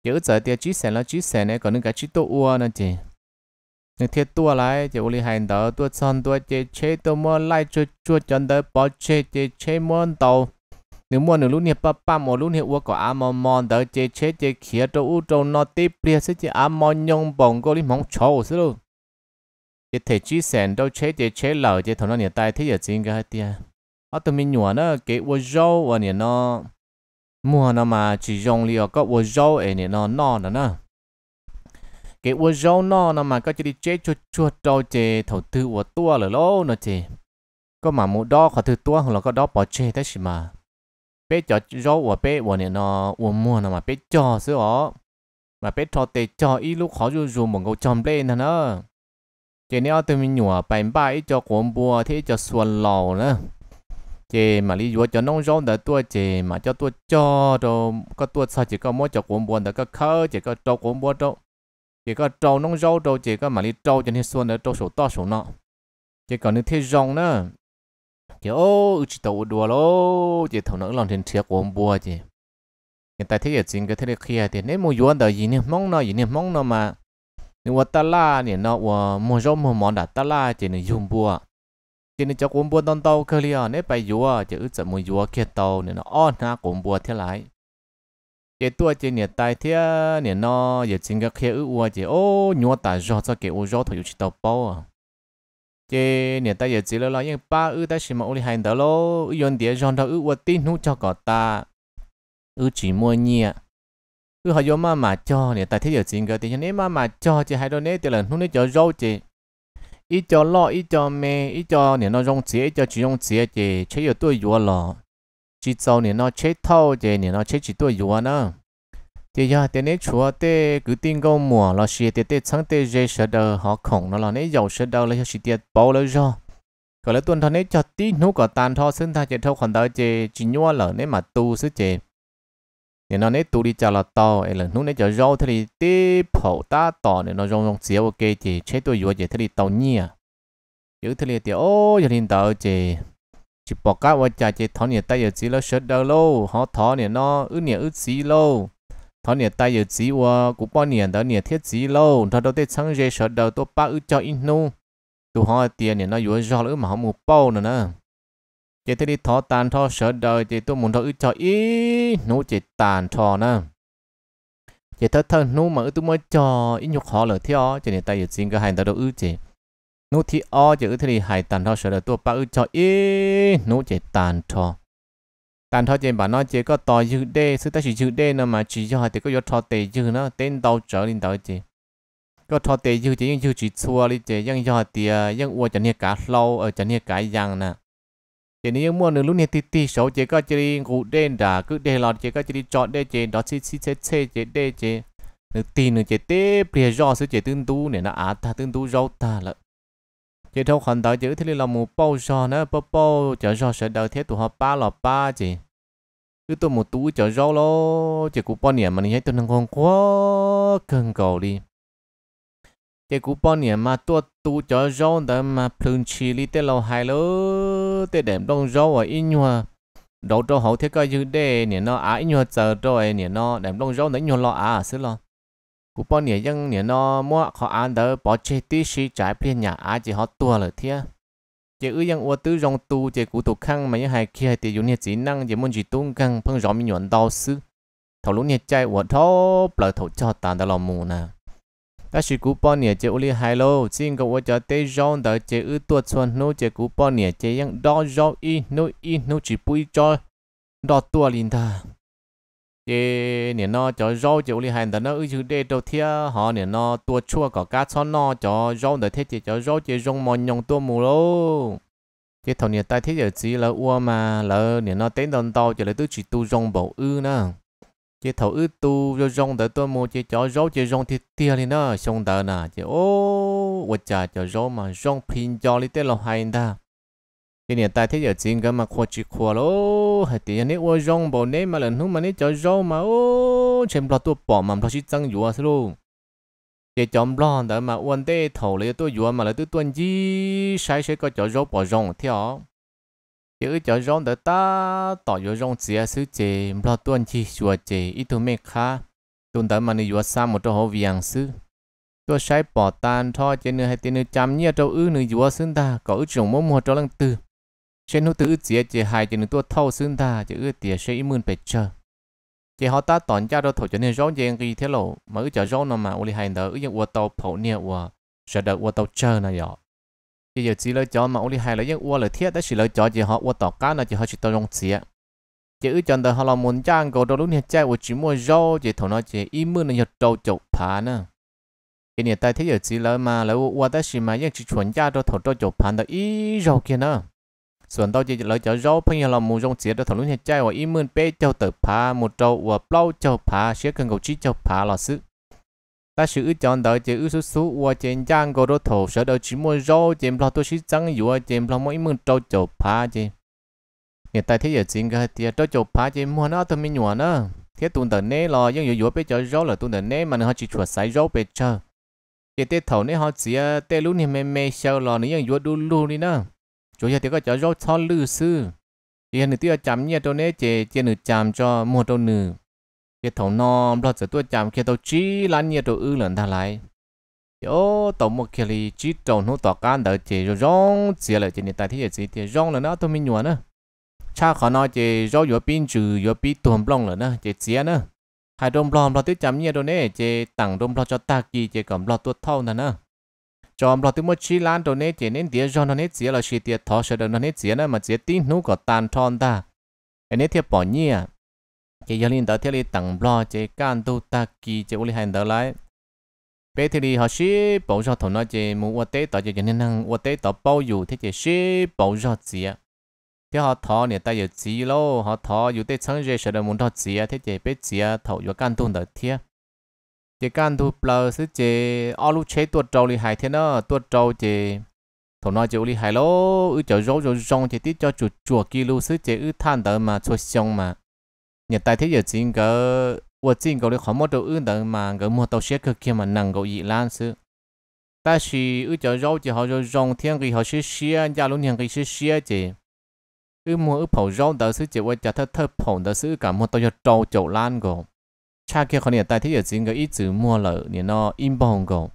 chữ giờ thì chỉ sẻ là chỉ sẻ này còn những cái chỉ tua ua nữa chứ, nên thiết tua lại chỉ uli hành đảo tua son tua chế chế tôi mua lại cho chua chân tới bỏ chế chế chế mua tàu nếu mua nửa lúc này ba ba một lúc này uo có ăn mòn mòn đỡ chế chế chế khía trâu u trâu nó tiếp bia sẽ chỉ ăn mòn nhông bồng cô đi mong chầu xứ luôn chế thể chỉ sẻ đâu chế chế chế lở chế thằng nó nhiệt tai thế giờ chính cái tia อาตมีหนัวนะเกว่าเจ้าวันเนี้ะมัวนมาจีจงเลียก็ว่าเจ้าเอเนี่ยนะนอนนะเกว่าเจ้านอนมาก็จะดิเจจุดจุดเจเจถอดตัวตัวเลยล้อนะเจ ก็มาหมูดอขอถือตัวของเราก็ดอปอเชได้สิมาเป๊ะจอเจวาว่าเป๊ะวันนี้ะว่ามัวนมาเป๊ะจอเสืออ๋อมาเป็ดทอเตจออีลูกขอยูยูมึงก็จอมเลนะเนอะเจเนียลเตมีหนัวไปบ้าอีจอขมบัวที่จะส่วนเหล่านะ chế mà lý do cho nông dân đã tua chế mà cho tua cho đồ có tua sao chỉ có mỗi cho cuốn buồn đã có khơ chỉ có trâu cuốn buồn trâu chỉ có trâu nông dân trâu chỉ có mà lý trâu cho nên xuân đã trâu số to số nọ chỉ còn những thế rong nữa chế ô chỉ tàu đùa lô chỉ thầu nó lòng trên chiếc cuốn buồn chế người ta thấy cái chính cái thế này kia thì nếu mua yuan đời gì nè mong nó gì nè mong nó mà nếu ta la nè nó mua rau mua món đã ta la chỉ nè dùng buồn chỉ nên cho cuốn bùa tông tàu cơ li à bay bài yúa chỉ ước chậm mùi yúa kia tàu nên nó on ha cuốn bùa thế lại chỉ tua chỉ nhiệt tai thế nên nó giờ chính cái kia ước ua chỉ ô nhúa ta gió cho cái ô gió thôi chỉ tàu bao à chỉ nhiệt tai giờ chỉ là lo những ba ước ta xin mà ô hành đó lo yon địa giòn đó ước ua tin hú cho cả ta ước chỉ mua nhẹ ước họ yếm mà mà cho nhiệt tai thế giờ chính cái thì nên mà mà cho chỉ hai đôi nét thì là hú nét cho rau chỉ ít ít ít nó chỉ Chỉ sau nè nó chết thâu thì nè nó chết chỉ tuổi yếu nữa thì giờ thì nè chúa tê cứ tin câu mùa là xì tê tê sáng tê dây sợ đâu họ khổng nó là nè giàu sợ đờ là xì tiệt bao lâu rồi còn là tuần thọ nè cho tí nô có tan thọ sinh tha chết thâu còn đâu thì chỉ nhua lở nè mà tu sức chết nên nó nấy tu đi chả là to ấy là lúc nấy chả rau thì tế phổ ta to nên nó rong rong xíu ok chị chế tôi vừa chị thì tàu nhia vừa thì thì ô giờ thì tàu chị chỉ bỏ cá vào chả chị thọ nè tay giờ chỉ là sớt đâu lâu họ thọ nè nó ứ nè ứ xí lâu thọ nè tay giờ chỉ qua cũng bao nè đó nè thiết xí lâu thọ đâu tết sáng dễ sớt đâu tôi ba ứ cho ít nu tôi họ tiền nè nó vừa rau nữa mà họ mua bao nữa nè chị thấy đi thọ tàn thọ sợ đời chị tôi muốn thọ ư cho ý nô chị tàn thọ nè chị thấy thân nô mà ư tôi mới cho ý nhục họ lời theo chị này tay dự xin cái hành ta đâu ư chị nô thì o chị ư thế thì hải tàn thọ sợ đời tôi ba ư cho ý nô chị tàn thọ tàn thọ chỉ bảo nó chị có to dư đê sự ta chỉ dư đê nè mà chỉ cho họ thì có do thọ tệ dư nó tên đầu trở lên đầu chị có thọ tề dư chỉ nhưng chỉ xua đi chỉ nhưng do thì ờ, nhưng uo chẳng nghe cả lâu ở ờ, chẳng nghe cả giang nè chỉ những mua nửa lúc này thì thì số chỉ có chỉ ngủ đen đã cứ để lọt chỉ có chỉ chọn để chỉ đó chỉ chỉ chế chế chỉ để chỉ nửa tì nửa chỉ tế bìa do số chỉ tương tú này nó á ta tương tú rau ta là chỉ thâu khoản đó chữ thì là một bao do nữa bao bao chở do sẽ đầu thế tụi họ ba lọ ba chỉ cứ tôi một tú chở rau lo chỉ cũng bao niệm mà như thế tôi đang còn quá cần cầu đi thế cú bao nhiêu mà tua tu cho rau đó mà phun chì li thế lâu hai lô thế đẹp đông rau ở in nhua đầu cho hậu thế coi như đê nè nó á in nhua chờ rồi nè nó đẹp đông rau đấy nhua lo á xứ lo cú bao nhiêu dân nè nó mua họ ăn đó bỏ chê tí xí trái phiên nhà á chỉ họ tua là thế chỉ ư dân ua tứ rong tu chỉ cú tụ khăn mà những hai kia thì dùng nhiệt chỉ năng chỉ muốn chỉ tung căng phân rõ mi nhuận đau xứ thầu lũ nhiệt chạy ua thâu bờ thầu cho tàn đã lò mù nào ta chỉ cú bao nhiêu chế uli hai lô xin cậu vợ cho tê rong đợi chế ư tuột xuân nô chế cú bao nhiêu chế yang đo rong y nô y nô chỉ bui cho đo tua linh ta chế nè nó cho rong chế uli hai đợt nó ư chữ đê đầu thia họ nè nó tua chua có cá cho nó cho rong đợi thế chế cho rong chế rong mòn nhong tua mù lô chế thằng nè ta thế giờ chỉ là ua mà lỡ nè nó tên đòn to chế là tứ chỉ tu rong bầu ư nữa chỉ thầu ư tu cho rong đỡ tôi mua chỉ cho rau chỉ rong thì tia lên đó xong đỡ nà chỉ ô vợ trả cho rau mà rong pin cho đi tết lòng hay ta cái này ta thấy giờ chính cái mà khoa chỉ khoa lô hay tiền này ô rong bò này mà lần hôm mà này cho rau mà ô chém lo tôi bỏ mà lo chỉ tăng dùa xí luôn chỉ chấm lo đỡ mà uốn tê thầu lấy tôi dùa mà là tôi tuân chi sai sai có chó rau bỏ rong theo giờ cho rong đỡ ta tỏ cho rong chỉ sư chỉ lo tuân chi chùa chỉ ít thôi mẹ khá tuân tới mà nuôi vừa xa một chỗ hồ viàng sư tôi sai bỏ tan tho trên nữ hay tiền nữ chăm nhia trâu ư nữ chùa xưng ta có ư trồng mồm hồ trâu lăng từ trên nữ tử chỉ chỉ hai trên nữ tôi thâu xưng ta chỉ ư tiền sẽ ít mươn bệt chờ chỉ họ ta tòn cha đâu thổ cho nên rong giang gì thế lộ mà ư cho rong nào mà uli hai đỡ ư dân ua tàu phổ nia ua sợ đỡ ua tàu chờ nào vậy chỉ giờ chỉ lo cho mà ông đi hay là những uo là thiết đó chỉ lo cho chỉ họ uo tỏ cá là chỉ họ chỉ tao dùng tiền chỉ ở trong đó họ là muốn trang cầu đó lúc này chơi uo chỉ mua rau chỉ thằng nó chỉ im mưa là nhật trâu chụp phá nữa cái này tại thế giờ chỉ lo mà lấy uo đó chỉ mà những chỉ chuẩn gia đó thằng trâu chụp phá đó ít rau kia nữa ส่วนตัวจะเลยจะรอพยายามมุ่งเสียดถนนเหตุใจว่าอีมืนเป้เจ้าเติบพาหมดเจ้าว่าเปล่าเจ้าพาเชื่อกันกับชี้เจ้าพาหลอซื้อ ta sự chọn đời chỉ ưu số số và trên trang gò đốt thổ sở đời chỉ mua rau trên lo tôi sĩ trắng dùa trên lo mỗi mừng trâu chộp phá chứ hiện tại thấy giờ chính cái thì trâu chộp phá chứ mua nó tôi mới nhua nữa thế tuần tận nế lo nhưng dùa bây giờ rau là tuần tận nế mà nó chỉ chuột sấy rau bây giờ cái tết thầu nế họ chỉ tê lú thì mê mê sao lo nữa nhưng dùa đu lu đi nữa chủ giờ thì có cho rau cho lư sư hiện nữa tiệt chấm nhẹ tôi nế chè chè nửa chấm cho mua đâu nửa เกี่ยวนอมเราจะตัวจำเกี่ยวจีลันเนี่ยตัวอื่นหลังทลายโอ้ตัวมุกเคลีจีตรงนู้ต่อการเดาเจียวร้องเสียเลยเจนี่ตาที่จะเสียเจร้องเลยนะตัวมีหนวดนะชาขอนอเจร้อยู่ปีนจือยู่ปีตัวมลองเลยนะเจเสียนะหายดมปลอมเราติดจำเนี่ยตัวเนี่ยเจตั้งดมปลอมจะตากีเจกับลอาตัวเท่านั้นนะจอมลอาตัวมุกชีลันตัวเนี่ยเจเน้นเดียร้อนนั้นเสียเราเสียเดียทอเสียดนั้นเสียนะมาเสียตีนู้ก็ตาทอนตาอันนี้เทียบปอนเนี่ย chỉ giờ linh đó thì tầng lo chỉ can tu ta kỳ chỉ uli hành đó lại bé thì họ sẽ bảo cho thằng nó chỉ muốn qua tế tỏ chỉ nhân năng qua tế tỏ bao nhiêu thiết chỉ sẽ bảo cho gì à thiết họ thọ nè ta giờ gì lo họ thọ dù tế sáng giờ sẽ được muốn thọ gì à thì chỉ bé gì à thọ vừa can tu đó thì chỉ can tu bờ sẽ chỉ ở lúc chế tuột trâu li hại thế nó tuột trâu chỉ thằng nó chỉ uli hại lo ư chờ rong rong chế tí cho chuột chuột kia lu sẽ chế ư than đó mà chuột xong mà nhà tài thế giờ chính cái 我真够你好么都运动嘛，个么到些个起码能够一两次。但是有叫绕就好就绕天给好些些，假如天给些些的，有么有跑绕的是就我叫他他跑的是干么都要招走烂个。cha kia họ nhà tài thế giờ chính cái ít chữ mua lợ nhà nó im bông go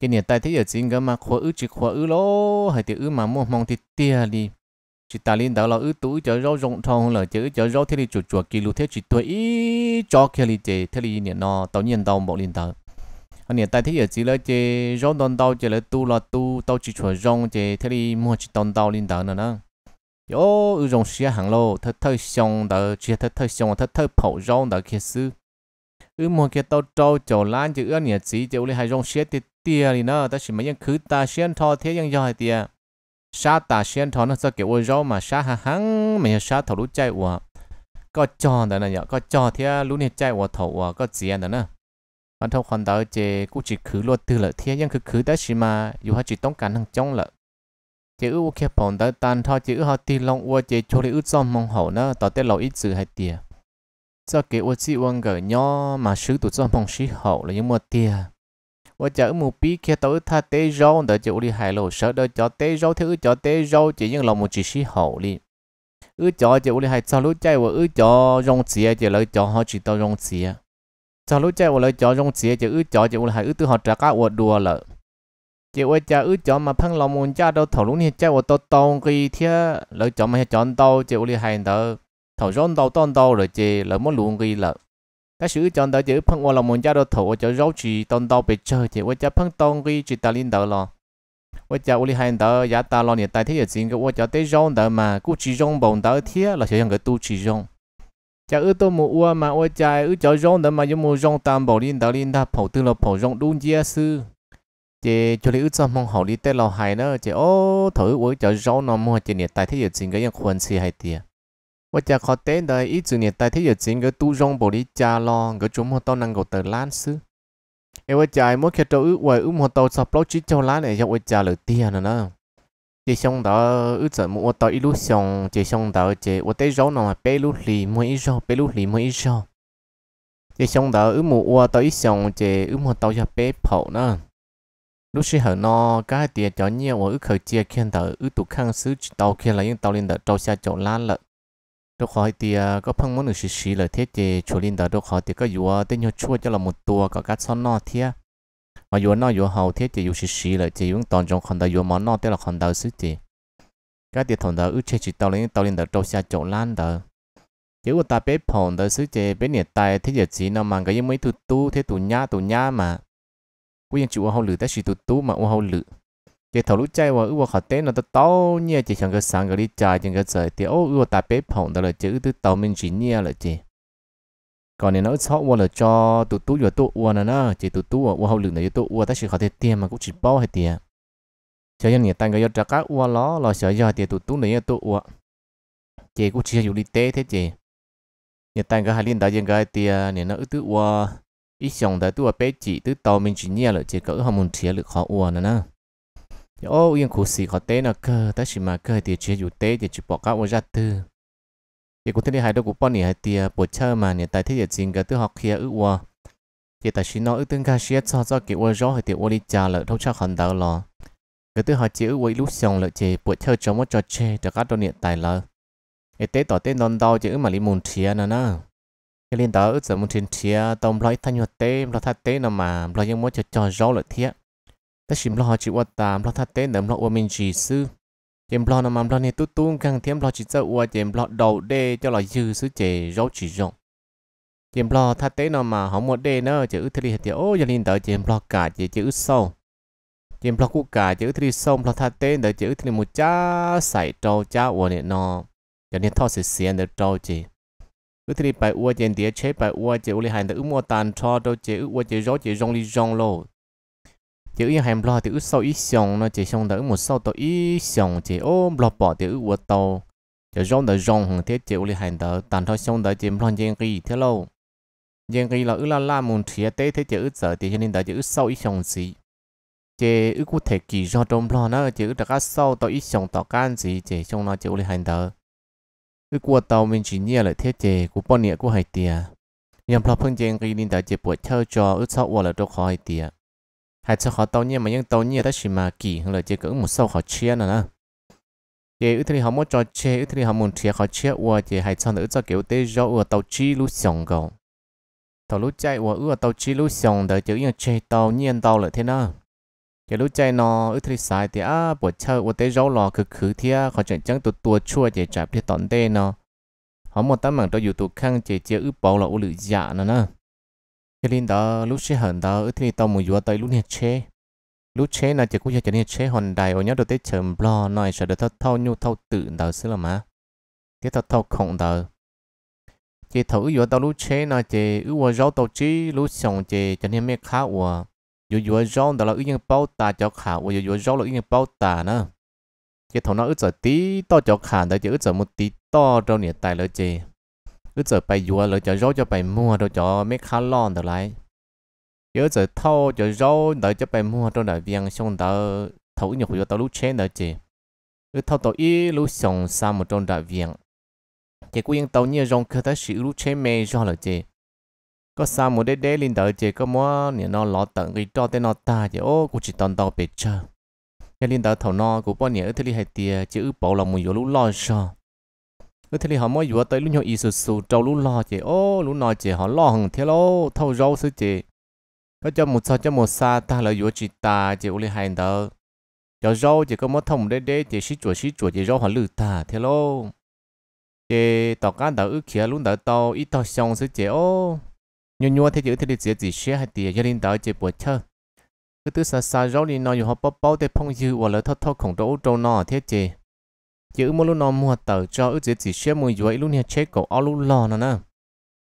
cái nhà tài thế giờ chính cái mà khóa ư chỉ khóa ư lo hay thì ư mà mua mong thì tia đi chỉ ta linh đạo là ư tú cho rau rộng thông là chữ cho rau thế thì chuột chuột kỳ lú thế chỉ tuổi ý cho kia li chế thế thì nè nó tao nhận tao một linh đạo anh nè tại thế giờ chỉ là chế rau đòn tao chỉ là tu là tu tao chỉ chuột rong chế thế thì mua chỉ đòn tao linh đạo nữa nè yo ư rong xia hàng lô thật thật xong đó chỉ thật thật xong thật thật phổ rong đó kia sư ư mua kia tao trâu chỗ lan chữ anh nè chỉ chế này hay rong xia tiệt tiệt nữa ta chỉ mấy những thứ ta xuyên thọ thế những do hai tiệt sa ta xuyên thọ nó sẽ kiểu ôi rau mà sa hà hăng mình sẽ sa thầu lũ chạy ủa có cho đó nè có cho thế lũ này chạy ủa thầu ủa có gì đó nè anh thâu còn đó chế cũng chỉ khử luật từ lợi thế vẫn cứ khử đó chỉ mà dù họ chỉ tông cản năng trong lợi chế ước kia bọn đó tan thọ chế ước họ tin lòng ủa chế cho lấy ước xong mong hậu nó tao tết lầu ít giữ hay tiền cho cái ủa chỉ uang gỡ nhỏ mà sứ tụi xong mong sĩ hậu là những mùa tiền và chở một bí kia tới tha tế rau đỡ chịu đi hài lô sợ đỡ cho tế rau thứ cho tế rau chỉ những lòng một chỉ sĩ hậu đi ư cho chịu đi hài sau lúc chạy và ư cho rong chỉ chỉ lời cho họ chỉ tao rong chỉ sau lúc chạy và lời cho rong chỉ chỉ ư cho chịu đi hài ư tư họ trả cá và đùa lợ chỉ ư cha ư cho mà phăng lòng muốn cha đâu thầu lúc này chạy và tao tao kỳ thế lời cho mà chọn tao chịu đi hài tao thầu rong tao tao tao rồi chỉ lời muốn luôn kỳ lợ cái sự chọn đó chữ phân qua là một gia đồ thổ cho rau chỉ tồn tàu bị chơi thì với cha phân tông ghi chỉ ta linh đó lo với cha uli hai đó giá ta lo nhiệt tại thế giờ chính cái với cha tế rong đó mà cú chỉ rong bồng đó thế là sẽ những cái tu chỉ rong cha ư tôi mua ua mà ua cha ư cho rong đó mà dùng mua rong tam bảo linh đó linh đó phổ tư là phổ rong đun gia sư chị cho lý ước cho mong hậu lý tế lo hay đó chị ô thử với cho rong nó mua chỉ nhiệt tại thế giờ chính cái những khuôn si hay tiệt 我จะขอเต้นได้อีจุเนี่ยแต่ที่อยู่จริงก็ตู้รงบริจาลองก็จุ่มหัวโตนั่งก็เตอล้านซื้อเอว่าจ่ายมื่อแค่ตัวอื้อไว้อุ้มหัวโตสับเล้าชิ้นเจ้าล้านเนี่ยจะไว้จ่าหรือเตี้ยนะเนาะเจ้าชงเดออื้อจะมัวโตอีลูชงเจ้าชงเดอเจ้าว่าเต้ร้องหน่อยเปลูหลีมัวอีร้องเปลูหลีมัวอีร้องเจ้าชงเดออื้อมัวโตอีชงเจ้าอุ้มหัวโตจะเป๊ะเผาเนาะ lúc xưa họ nó cái tiền cho nhiều và ước khởi chia khen thở ước tụ khang sứ tàu kia là những tàu lên đợt tàu xa chỗ lan lợn đốt khói thì à, có phân muốn được xì xì là thế thì chủ linh đó đâu khỏi thì có vừa à, tên nhau chua cho là một tua có cắt son no thế mà vừa no vừa hậu thế thì vừa xì xì là chỉ dùng toàn trong còn đầu vừa món no thế là còn đầu xứ thì cái thì thằng đó ước chế chỉ tao lên tao lên đó đâu xa chỗ lan đó nếu ta bé phòng đó xứ thì bé nhiệt tài thế giờ chỉ nó mang cái mấy tu tu thế tu nhá tu nhá mà cũng ยัง chịu hậu lử thế chỉ tu tu mà hậu lử chỉ thầu lúc chạy vào ước khó tên nó tao tao nhia chỉ chẳng có sáng cái đi chạy chẳng cái trời thì ô ước ta bé phồng đó là chứ từ tàu mình chỉ nhia là chỉ còn nếu nó sót qua là cho tụ tú vào tụ qua nó nó chỉ tụ tú vào hậu lượng này tụ qua ta chỉ có thể tiền mà cũng chỉ bao hay tiền cho nên người ta người ta các qua nó là sợ do tiền tụ tú này tụ qua chỉ cũng chỉ dùng đi tế thế chỉ người ta người hai liên đại dân cái tiền à, nên nó ước tụ qua ít xong đại tụ bế chỉ tụ tàu mình chỉ nhia là chỉ cỡ không muốn thiệt được khó qua nữa nè ô yên khu sĩ có tế nó cơ ta chỉ mà cơ thì chưa dù tế thì chỉ bỏ các ô ra tư thì cũng thế này hai đứa cũng bọn này hai tia bộ chơi mà này tại thế giờ chính cái thứ học kia ước qua thì ta chỉ nói ước tương ca xía cho cho cái ô rõ hay thì ô đi trả lợi đâu chắc hẳn đỡ lo cái thứ học chữ ước quay lúc xong lợi chế bộ chơi chống một trò chơi cho các đồ niệm tài lợi cái tế tỏ tế non đau chứ mà lý môn chia nữa nè cái liên đó ước giờ môn thiên chia tông loại thanh hoạt tế lo thanh tế nó mà lo những mối cho cho rõ lợi thiết ta chỉ lo chỉ qua tạm lo thắt tên nấm lo qua mình chỉ sư tiệm lo nằm lo này tu tu càng thêm lo chỉ sợ qua tiệm lo đầu đê cho lo dư sư chế rau chỉ rộng tiệm lo thắt tên nằm mà không một đê nữa chữ thì hệt ô giờ linh tới tiệm lo cả chữ chữ sâu tiệm lo cũ cả chữ thì sông lo thắt tên tới chữ thì một chả sải trâu chả qua này nó giờ này thọ sẽ xiên được trâu chỉ ước thì bài ua chén đĩa chế bài ua chế uli hành tới ước mua tàn cho đâu chế ước ua chế rau chế rong li rong lô tiểu yên hàm lo tiểu sau ít xong nó chỉ xong đỡ một sau tôi ít xong chỉ ôm lo bỏ tiểu của tàu chỉ rong đỡ rong hằng thế chịu li hành đỡ tàn thôi xong đỡ chỉ lon giang gì thế lâu giang gì là ư la la muốn chia tế thế chỉ ư sợ thì cho nên đỡ chỉ ư sau ít xong gì chỉ ư có thể kỳ do trong lo nó chỉ ư đặc cá sau tôi ít xong tàu can gì chỉ xong nó chỉ chịu li hành đỡ ư của tàu mình chỉ nhia lại thế chỉ của bao nhiêu của hải tiề nhằm lo phương giang kỳ nên đỡ chỉ buổi chơi trò ư sau qua là đâu khỏi hải tiề hai cho họ tàu nhiên mà những tàu nhiên đó chỉ mà kỳ hơn là chỉ cỡ một sâu họ chia nữa nè chế ước thì họ muốn cho chế ước thì họ muốn chia họ chia qua chế hai cho nữa cho kiểu tế do ở tàu chi lúc xong cầu tàu lúc chạy qua ở tàu chi lúc xong đợi chữ như chế tàu nhiên tàu lại thế nè, cái lúc chạy nó ước thì sai thì à bộ chờ ua tế do lò cực khứ thì họ chẳng chẳng tụt tua chua chế chạp thì tọn tê nó họ muốn tấm mạng đó dù tụt khăn chế chế ước bảo là ua lự dạ nữa nè cho linh đó lúc chế hận đó thì tao muốn vừa tới lúc này chế lúc chế là chỉ cũng cho nên chế hòn đài ở nhớ được tới chấm blo nói sợ được thâu thâu nhu thâu tự đó xí là má cái thâu thâu không đó chỉ thử vừa tao lúc chế là chỉ ước vừa rau tao chí lúc xong chỉ cho nên mấy khá vừa vừa vừa rau đó là ước những bao tà cho khá vừa vừa rau là ước những bao tà nữa chỉ thâu nó ước giờ tí to cho khá đó chỉ ước giờ một tí to trong nhiệt tài là chỉ ứ giờ bay vừa rồi cho rau cho bay mua rồi cho mấy khá lon rồi lại giờ giờ thâu cho rau đợi cho bay mua rồi đợi viên xong đợi thấu nhục cho tao lúc chén đợi chị ứ thâu tao ý lúc xong xa một trong đợi viên chị cũng yên tao như rong cơ ta sử lúc chén mê cho là chị có xa một đế đế lên đợi chị có mua nhà nó lọ tận cái cho tên nó ta chị ô cũng chỉ toàn tao bị chơi nhà lên đợi thầu nó cũng bao nhiêu thứ li hay tiề chữ bảo là một yếu lúc lo sao ừ thế thì họ mới vừa tới lúc nhau ít sự sù trâu lúc lo chị ô lúc nói chị họ lo hằng thế lo thâu râu sư chị có cho một sao cho một sa ta là vừa chị ta chị ô lê hai đó cho râu chị có mất thông đế đế chị xí chuột xí chuột chị râu họ lử ta thế lo, chị tỏ cá đỡ ước kia lúc đỡ tàu ít tàu xong sư chị ô nhua nhua thế chữ thế thì chị chỉ xe hai tiền gia đình đỡ chị buổi chơ, cứ thứ sa sa râu đi nói dù họ bao bao để phong dư hoặc là thâu thâu khổng râu trâu nọ thế chị chữ mua lúc nó mua tờ cho ước chế chỉ xe mua dưới lúc nha chế cổ ao lúc lò nó nè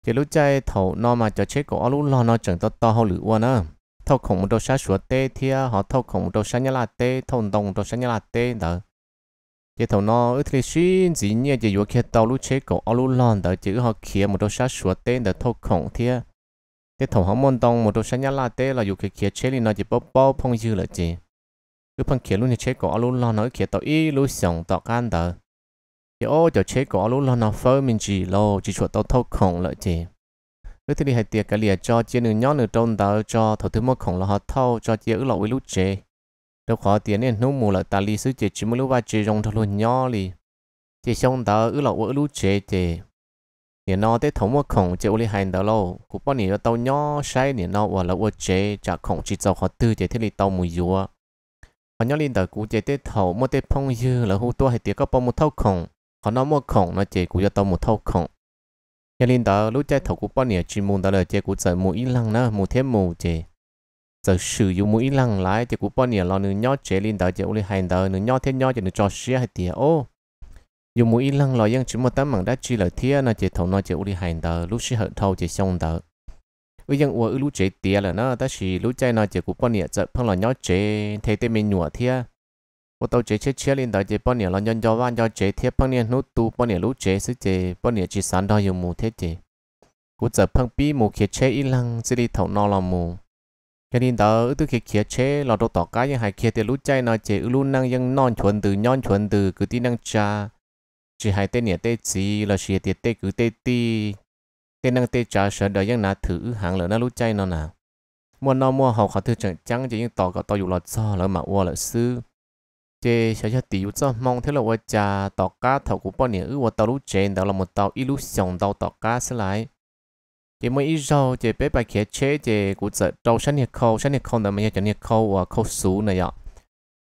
chỉ lúc chạy thầu nó mà cho chế cổ ao lúc lò nó chẳng to to hơn lửa nè thâu khổng một đồ sa sủa tê thì họ thâu khổng một đồ sa nhà là tê thâu đồng một đồ sa nhà là tê đó chỉ thầu nó ước thì xuyên chỉ nhẹ chỉ vừa kia tàu lúc chế cổ ao lúc lò đó chữ họ kia một đồ sa sủa tê đó thâu khổng thì thế thầu họ môn đồng một đồ sa nhà là tê là dù kia chế thì nó chỉ bóp bóp phong dư là chế cứ bằng kia luôn thì chế cổ luôn lo nói kia tao y luôn sống tao can đó thì ô cho chế cổ luôn lo nó phơi mình chỉ lo chỉ chuột tao thâu khổng lợi gì cứ thế đi hay tiệc cái lìa cho chia nửa nhón nửa trôn tao cho thầu thứ mất khổng là họ thâu cho chia ước lộ với lúc chế đâu khó tiền nên nô mù lợi ta li sứ chế chỉ mới lúc ba chế rong thâu luôn nhó li chế xong tao ước lộ với lúc chế chế nè nó tới thống một khổng chế ô li hành tao lâu cũng bao nhiêu tao nhó say nè nó và là ô chế chả khổng chỉ cho họ tư chế thế li tao mù yếu họ nhớ linh đời cụ chế tế thầu mua tế phong dư là hô tua hay tiếc có bao một thâu khổng họ nói mua khổng nó chế cụ cho tao một thâu khổng nhớ linh đời lúc chế thầu cụ bao nhiêu chuyên môn đó là chế cũ sợ mũi lăng nữa mù thêm mù chế giờ sử dụng mũi lăng lại chế cụ bao nhiêu lo nữa nhớ chế linh đời chế uli hai đời nữa nhớ thêm nhớ chế nữa cho xia hay tiếc ô dùng mũi lăng lo yên chỉ một tấm mảng đã chi là thiên là chế thầu nó chế uli hai đời lúc xia hở thâu chế xong đời bây giờ ủa lũ chế tía là nó ta chỉ lũ chơi nó chỉ cũng bao nhiêu giờ phong là nhau chế thế thế mình nhua thiệt, ô tàu chế chết chế lên đó chế bao nhiêu là nhân do van do chế thế bao nhiêu nút tu bao nhiêu lũ chế sức chế bao nhiêu chỉ sản đó dùng mù thế chế cũng giờ phong bi mù kia chế ít lăng sẽ đi thầu nó là mù cho nên đó từ khi kia chế là đồ tỏ cá nhưng hai kia thì lũ chơi nó chỉ lũ năng nhưng non chuẩn từ nhon chuẩn từ cứ tin năng cha chỉ hai tên nhẹ tê chỉ là chỉ tiệt tê cứ tê ti thế năng tê trả sợ đời dân nà thử hàng lỡ nó lú chay nó nà mua nó mua hậu họ thư chẳng chẳng chỉ những tò có tò dù lọt cho lỡ mà ua lỡ sư chế sợ cho tiểu cho mong thế là ua cha tò cá thầu của bọn nhớ ua tàu lú chén đào là một tàu ít lú sòng tàu tò cá sẽ lại chế mới ít rau chế bé bài kia chế chế cũng sợ trâu sáng nhiệt khâu sáng nhiệt khâu đó mình nhớ chẳng nhiệt khâu và khâu sú này ạ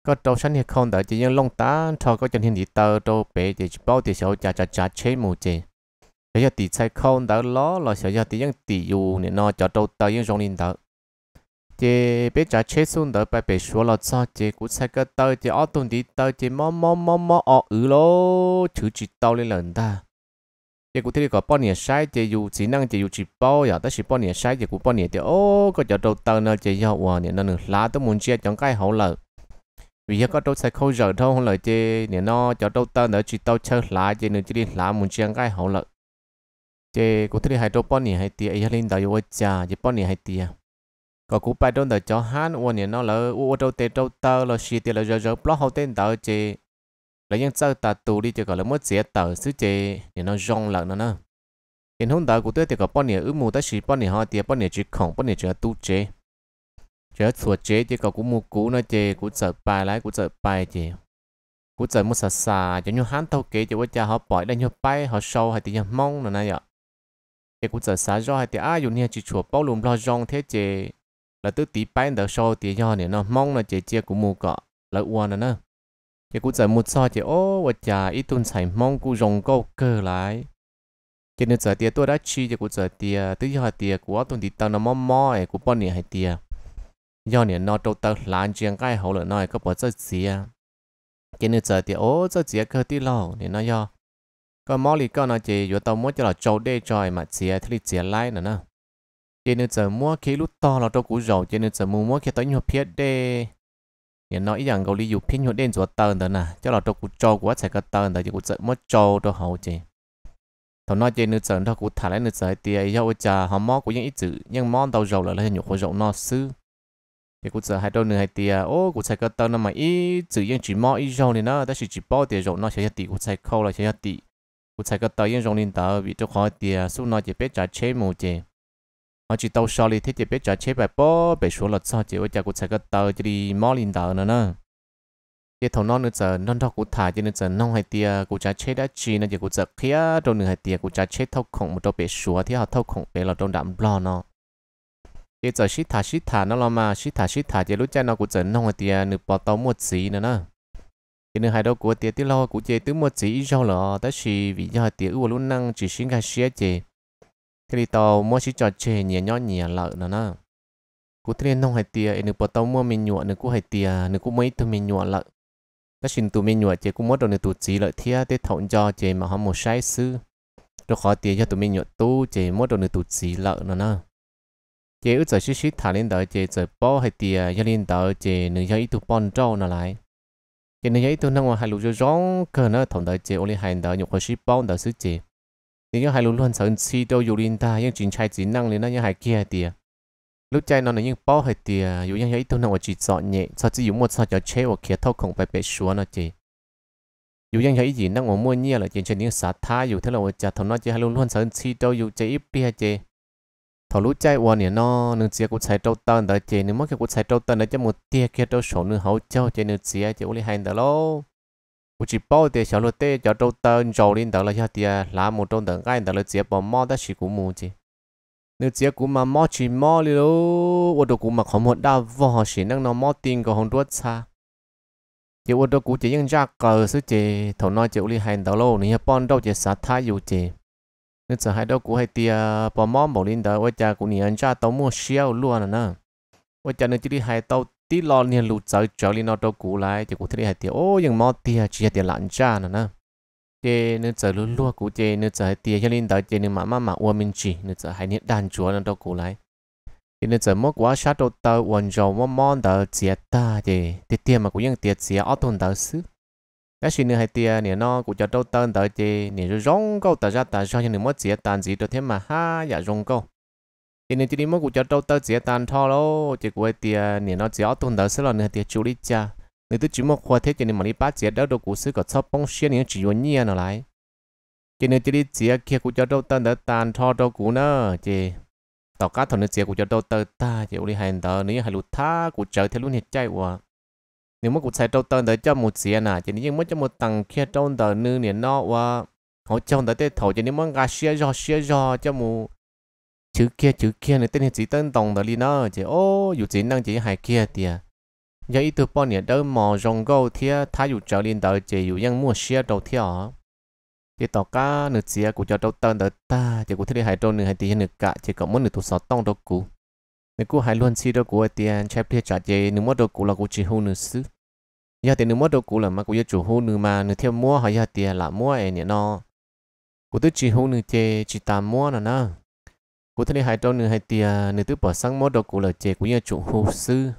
có trâu sáng nhiệt khâu đó chỉ những lông tá cho có chẳng hiền gì tơ trâu bé chế bao thì sợ cha cha cha mù chế giờ giờ tỷ sai không đỡ lo là giờ giờ tỷ những tỷ dù nên nó cho đầu tư những dòng linh đó chế bé trả chế xuống đó bé bé xóa là sao chế cũng sai cái tàu chế ở tuần đi tàu chế mò mò mò mò ở ừ lo chữ chỉ tàu lên lần ta chế cũng thấy có bao nhiêu sai chế dù chỉ năng chế dù chỉ bao giờ đó là bao nhiêu sai chế cũng bao nhiêu thì ô có cho đầu tư nó chế giàu hòa này nó nửa lá tôi muốn chia trong cái hậu lợi vì giờ có đâu sai không giờ đâu không lợi chế nên nó cho đầu tư nó chỉ tàu chơi lá chế nên chỉ đi lá muốn chia cái hậu lợi thì cụ thể hai chỗ bọn nhỉ hay tiệt ấy lên đầu vô cha, chỉ bọn nhỉ hay tiê, có cụ bài đôn đầu cho han uốn nhỉ nó là uôn trâu tê trâu tơ là xì tiê, là rơ rơ block hậu tên tờ chỉ là những sao ta tu đi cho gọi là mất dễ tơ, xứ chỉ nhỉ nó rong lợn nó nè hiện hôm tờ cụ thể thì có bọn nhỉ ước mù ta xì bọn nhỉ họ tiệt bọn nhỉ chỉ khổng bọn nhỉ chỉ tu chế chỉ thuật chế chỉ có cụ mù cụ nó chỉ cụ sợ bài lại cụ sợ bài chỉ cụ sợ mua sà sà cho như han thâu kế cho vợ cha họ bỏi đây như bay họ sâu hay tiê mong nó này vậy cái cũng giờ xá do hay thì ai dùng nha chỉ chùa bao lùm lo rong thế chị là tứ tí bán đỡ sau thì do này nó mong là chị chia của mù cọ là uo nữa nè thì cũng giờ một so chị ô và chả ít tuần sài mong cũng rong câu cơ lại cái nữa giờ thì tôi đã chi cái cũng giờ thì tứ do thì của tuần thì tao nó mò mò ấy của bọn này hay thì do này nó trâu tao lan chuyện cái hậu lợi nó có bỏ rất gì à cho nên giờ thì ô giờ gì cơ tí lâu thì nó do có mò lì con nó chỉ vừa tao muốn cho là trâu đê trời mà chia thì chia lại nữa nè chỉ nên giờ mua khi lúc to là trâu cú rầu chỉ nên giờ mua mua khi tới nhiều phía đê nhìn nói rằng gấu lý dục phía nhiều đen rồi tơn đó nè cho là trâu cú trâu quá sẽ có tơn đó chỉ cú sợ mua trâu trâu hậu chỉ thằng nói chỉ nên giờ nó cú thả lại nên giờ tiền yêu cha họ mò của những ít chữ nhưng món tao rầu là lấy nhiều khối rầu nó xứ thì cũng sợ hai đôi nửa hai tia ô cũng sẽ cơ tao nó mà ít chữ nhưng chỉ mò ít rầu này nó ta chỉ bao tiền rầu nó sẽ chỉ cũng sẽ khâu là sẽ chỉ rong số số biết biết trả trả tiền chỉ chỉ cho đi nè. cái thằng nó nữa giờ nó đâu cũng thả cho nữa giờ nông hai tiền cũng trả chết đã chi nên giờ cũng giờ kia đâu nửa hai tiền cũng trả chết thâu khổng một đầu bể số thì họ thâu khổng bể là đâu đạm lo nó cái giờ xí thả xí thả nó lo mà xí thả xí thả giờ lúc cha nó cũng giờ nông hai tiền nửa bỏ tao một gì nữa nè cái nơi hai đó của tiệt tiết lo của chị tứ một chỉ rau lọ ta chỉ vì do tiệt ưu luôn năng chỉ xin gà xe chị thế thì tàu mua chỉ cho chè nhẹ nhõm nhẹ lợ nữa nè cú thế nông hai tiệt nửa bắt tàu mua mình nhọ nửa của hai tiệt nửa của mấy tụi mình nhọ lợ ta xin tụi mình nhọ chị cũng mất rồi nửa tụi chỉ lợi thia tới thọn cho chị mà họ một sai sư rồi khó tiệt cho tụi mình nhọ tu chị mất rồi nửa tụi chỉ lợ nữa nè chị ước giờ xí xí thả lên đời chị giờ bỏ hai tiệt cho lên đời chị nửa cho ít tụi bon trâu nó lại cái này ấy tôi nói hai lũ cho rong cơ nó thằng đại chế ôn hành đại nhục hồi ship bao đại sứ chế nhưng những hai lũ luôn sợ chi đâu dù linh ta những chuyện trai chỉ năng lên nó những hai kia tiề lúc trai nó là những bao hai tiề dù những ấy tôi nói chỉ dọn nhẹ sao chỉ dùng một sao cho chế hoặc kia thâu không phải bể xuống nó chế dù những ấy gì năng ngoài mua nhia là chuyện trên những sát tha dù thế là ngoài chả thằng nó chỉ hai lũ luôn sợ chi đâu dù chế ít bia chế thọ lũ chạy qua nè nó nương chia cũng chạy trâu tần đó chị nương mất cái cũng chạy trâu tần đó cho một tia kia trâu sổ nương hậu cho chị nương chia chị uli hành đó lô cũng chỉ bao tiền sáu lô tê cho trâu tần trâu lên đó là cho tia làm một trâu tần cái đó là chỉ bỏ mò đó chỉ cũng mua chị nương chia cũng mà mò chỉ mò đi lô ô đồ cũng mà không một đa vò chỉ năng nó mò tiền còn không đuốt xa chị ô đồ cũng chỉ nhân ra cờ sứ chị thọ nói chị uli hành đó lô nương bọn đâu chị sát thái u chị nên sợ hai đâu cũng hay tia bỏ món bỏ linh đó ôi cha cũng nhìn cha tao mua xéo luôn à nè ôi cha nên chỉ đi hai tao tí lo liền lụt sợ trở linh nó đâu cũ lại chỉ cũng thấy hai tia ôi, nhưng mò tia chỉ hai tia lạnh cha nè nè chê nên sợ luôn luôn cũng chê nên sợ hai tia cho linh đó chê nên mà mà mà uo mình chỉ nên sợ hai niệm đan chúa nó đâu cũ lại thì nên sợ mất quá sát đầu tao uẩn dầu mò mò đó chia ta chê tia mà cũng cũng ยัง tia chia ở tuần đó xứ cái chuyện này hay tia nè nó cũng cho đâu tên tới chị nè rồi rong câu tờ ra tờ cho nên mất chia tàn gì tôi thế mà ha dạ rong câu thì nên chỉ đi mất cũng cho đâu tới chia tàn thọ lô chỉ của tia nè nó chỉ ở tuần tới sẽ là nè tia chú đi cha nếu tôi chỉ một khoa thế cho nên mà đi bắt chia đâu đâu cũng sẽ có cho bông xuyên những chỉ vốn nhiên nó lại cho nên chỉ đi chia kia cũng cho đâu tên tới tàn thọ đâu cũng nữa chị tàu cá thằng nó chia cũng cho đâu tới ta chị uli hành tờ nè như hai lụt tha cũng chờ theo luôn hết chạy quá nếu mà cũng xài trâu tầng tới cho một xí nè chỉ nếu mà cho một tầng kia trong tờ nữ nè nó và họ trong tới tới thầu chỉ nếu mà gà xia do xia do cho một chữ kia chữ kia này tên là chỉ tên tổng tới đi nó chỉ ô dù chỉ năng chỉ hai kia tiệt giờ ít tuổi bao nhiêu đâu mà rong gâu thia thà dù trở lên tới chỉ mua xia đầu thia thì tao cá nửa xia cũng cho trâu tầng tới ta chỉ cũng thấy hai trâu nửa hai tí nửa cả chỉ có mỗi nửa tuổi sáu tông đâu cũ nếu cô hai luôn xí đâu cũ tiệt chép thia trả chỉ nếu mà đâu cũ là cô chỉ hôn nửa xứ giờ thì nước mua đồ cũ là mà cũng giờ chủ hô nữa mà nếu theo mua hay giờ tiền là mua ấy nhỉ nó cũng tôi chỉ hô nữa chơi chỉ tạm mua là nó cũng thấy hai trong nữa hai tiền nếu tôi bỏ sang mua đồ cũ là chơi cũng giờ chủ hô sư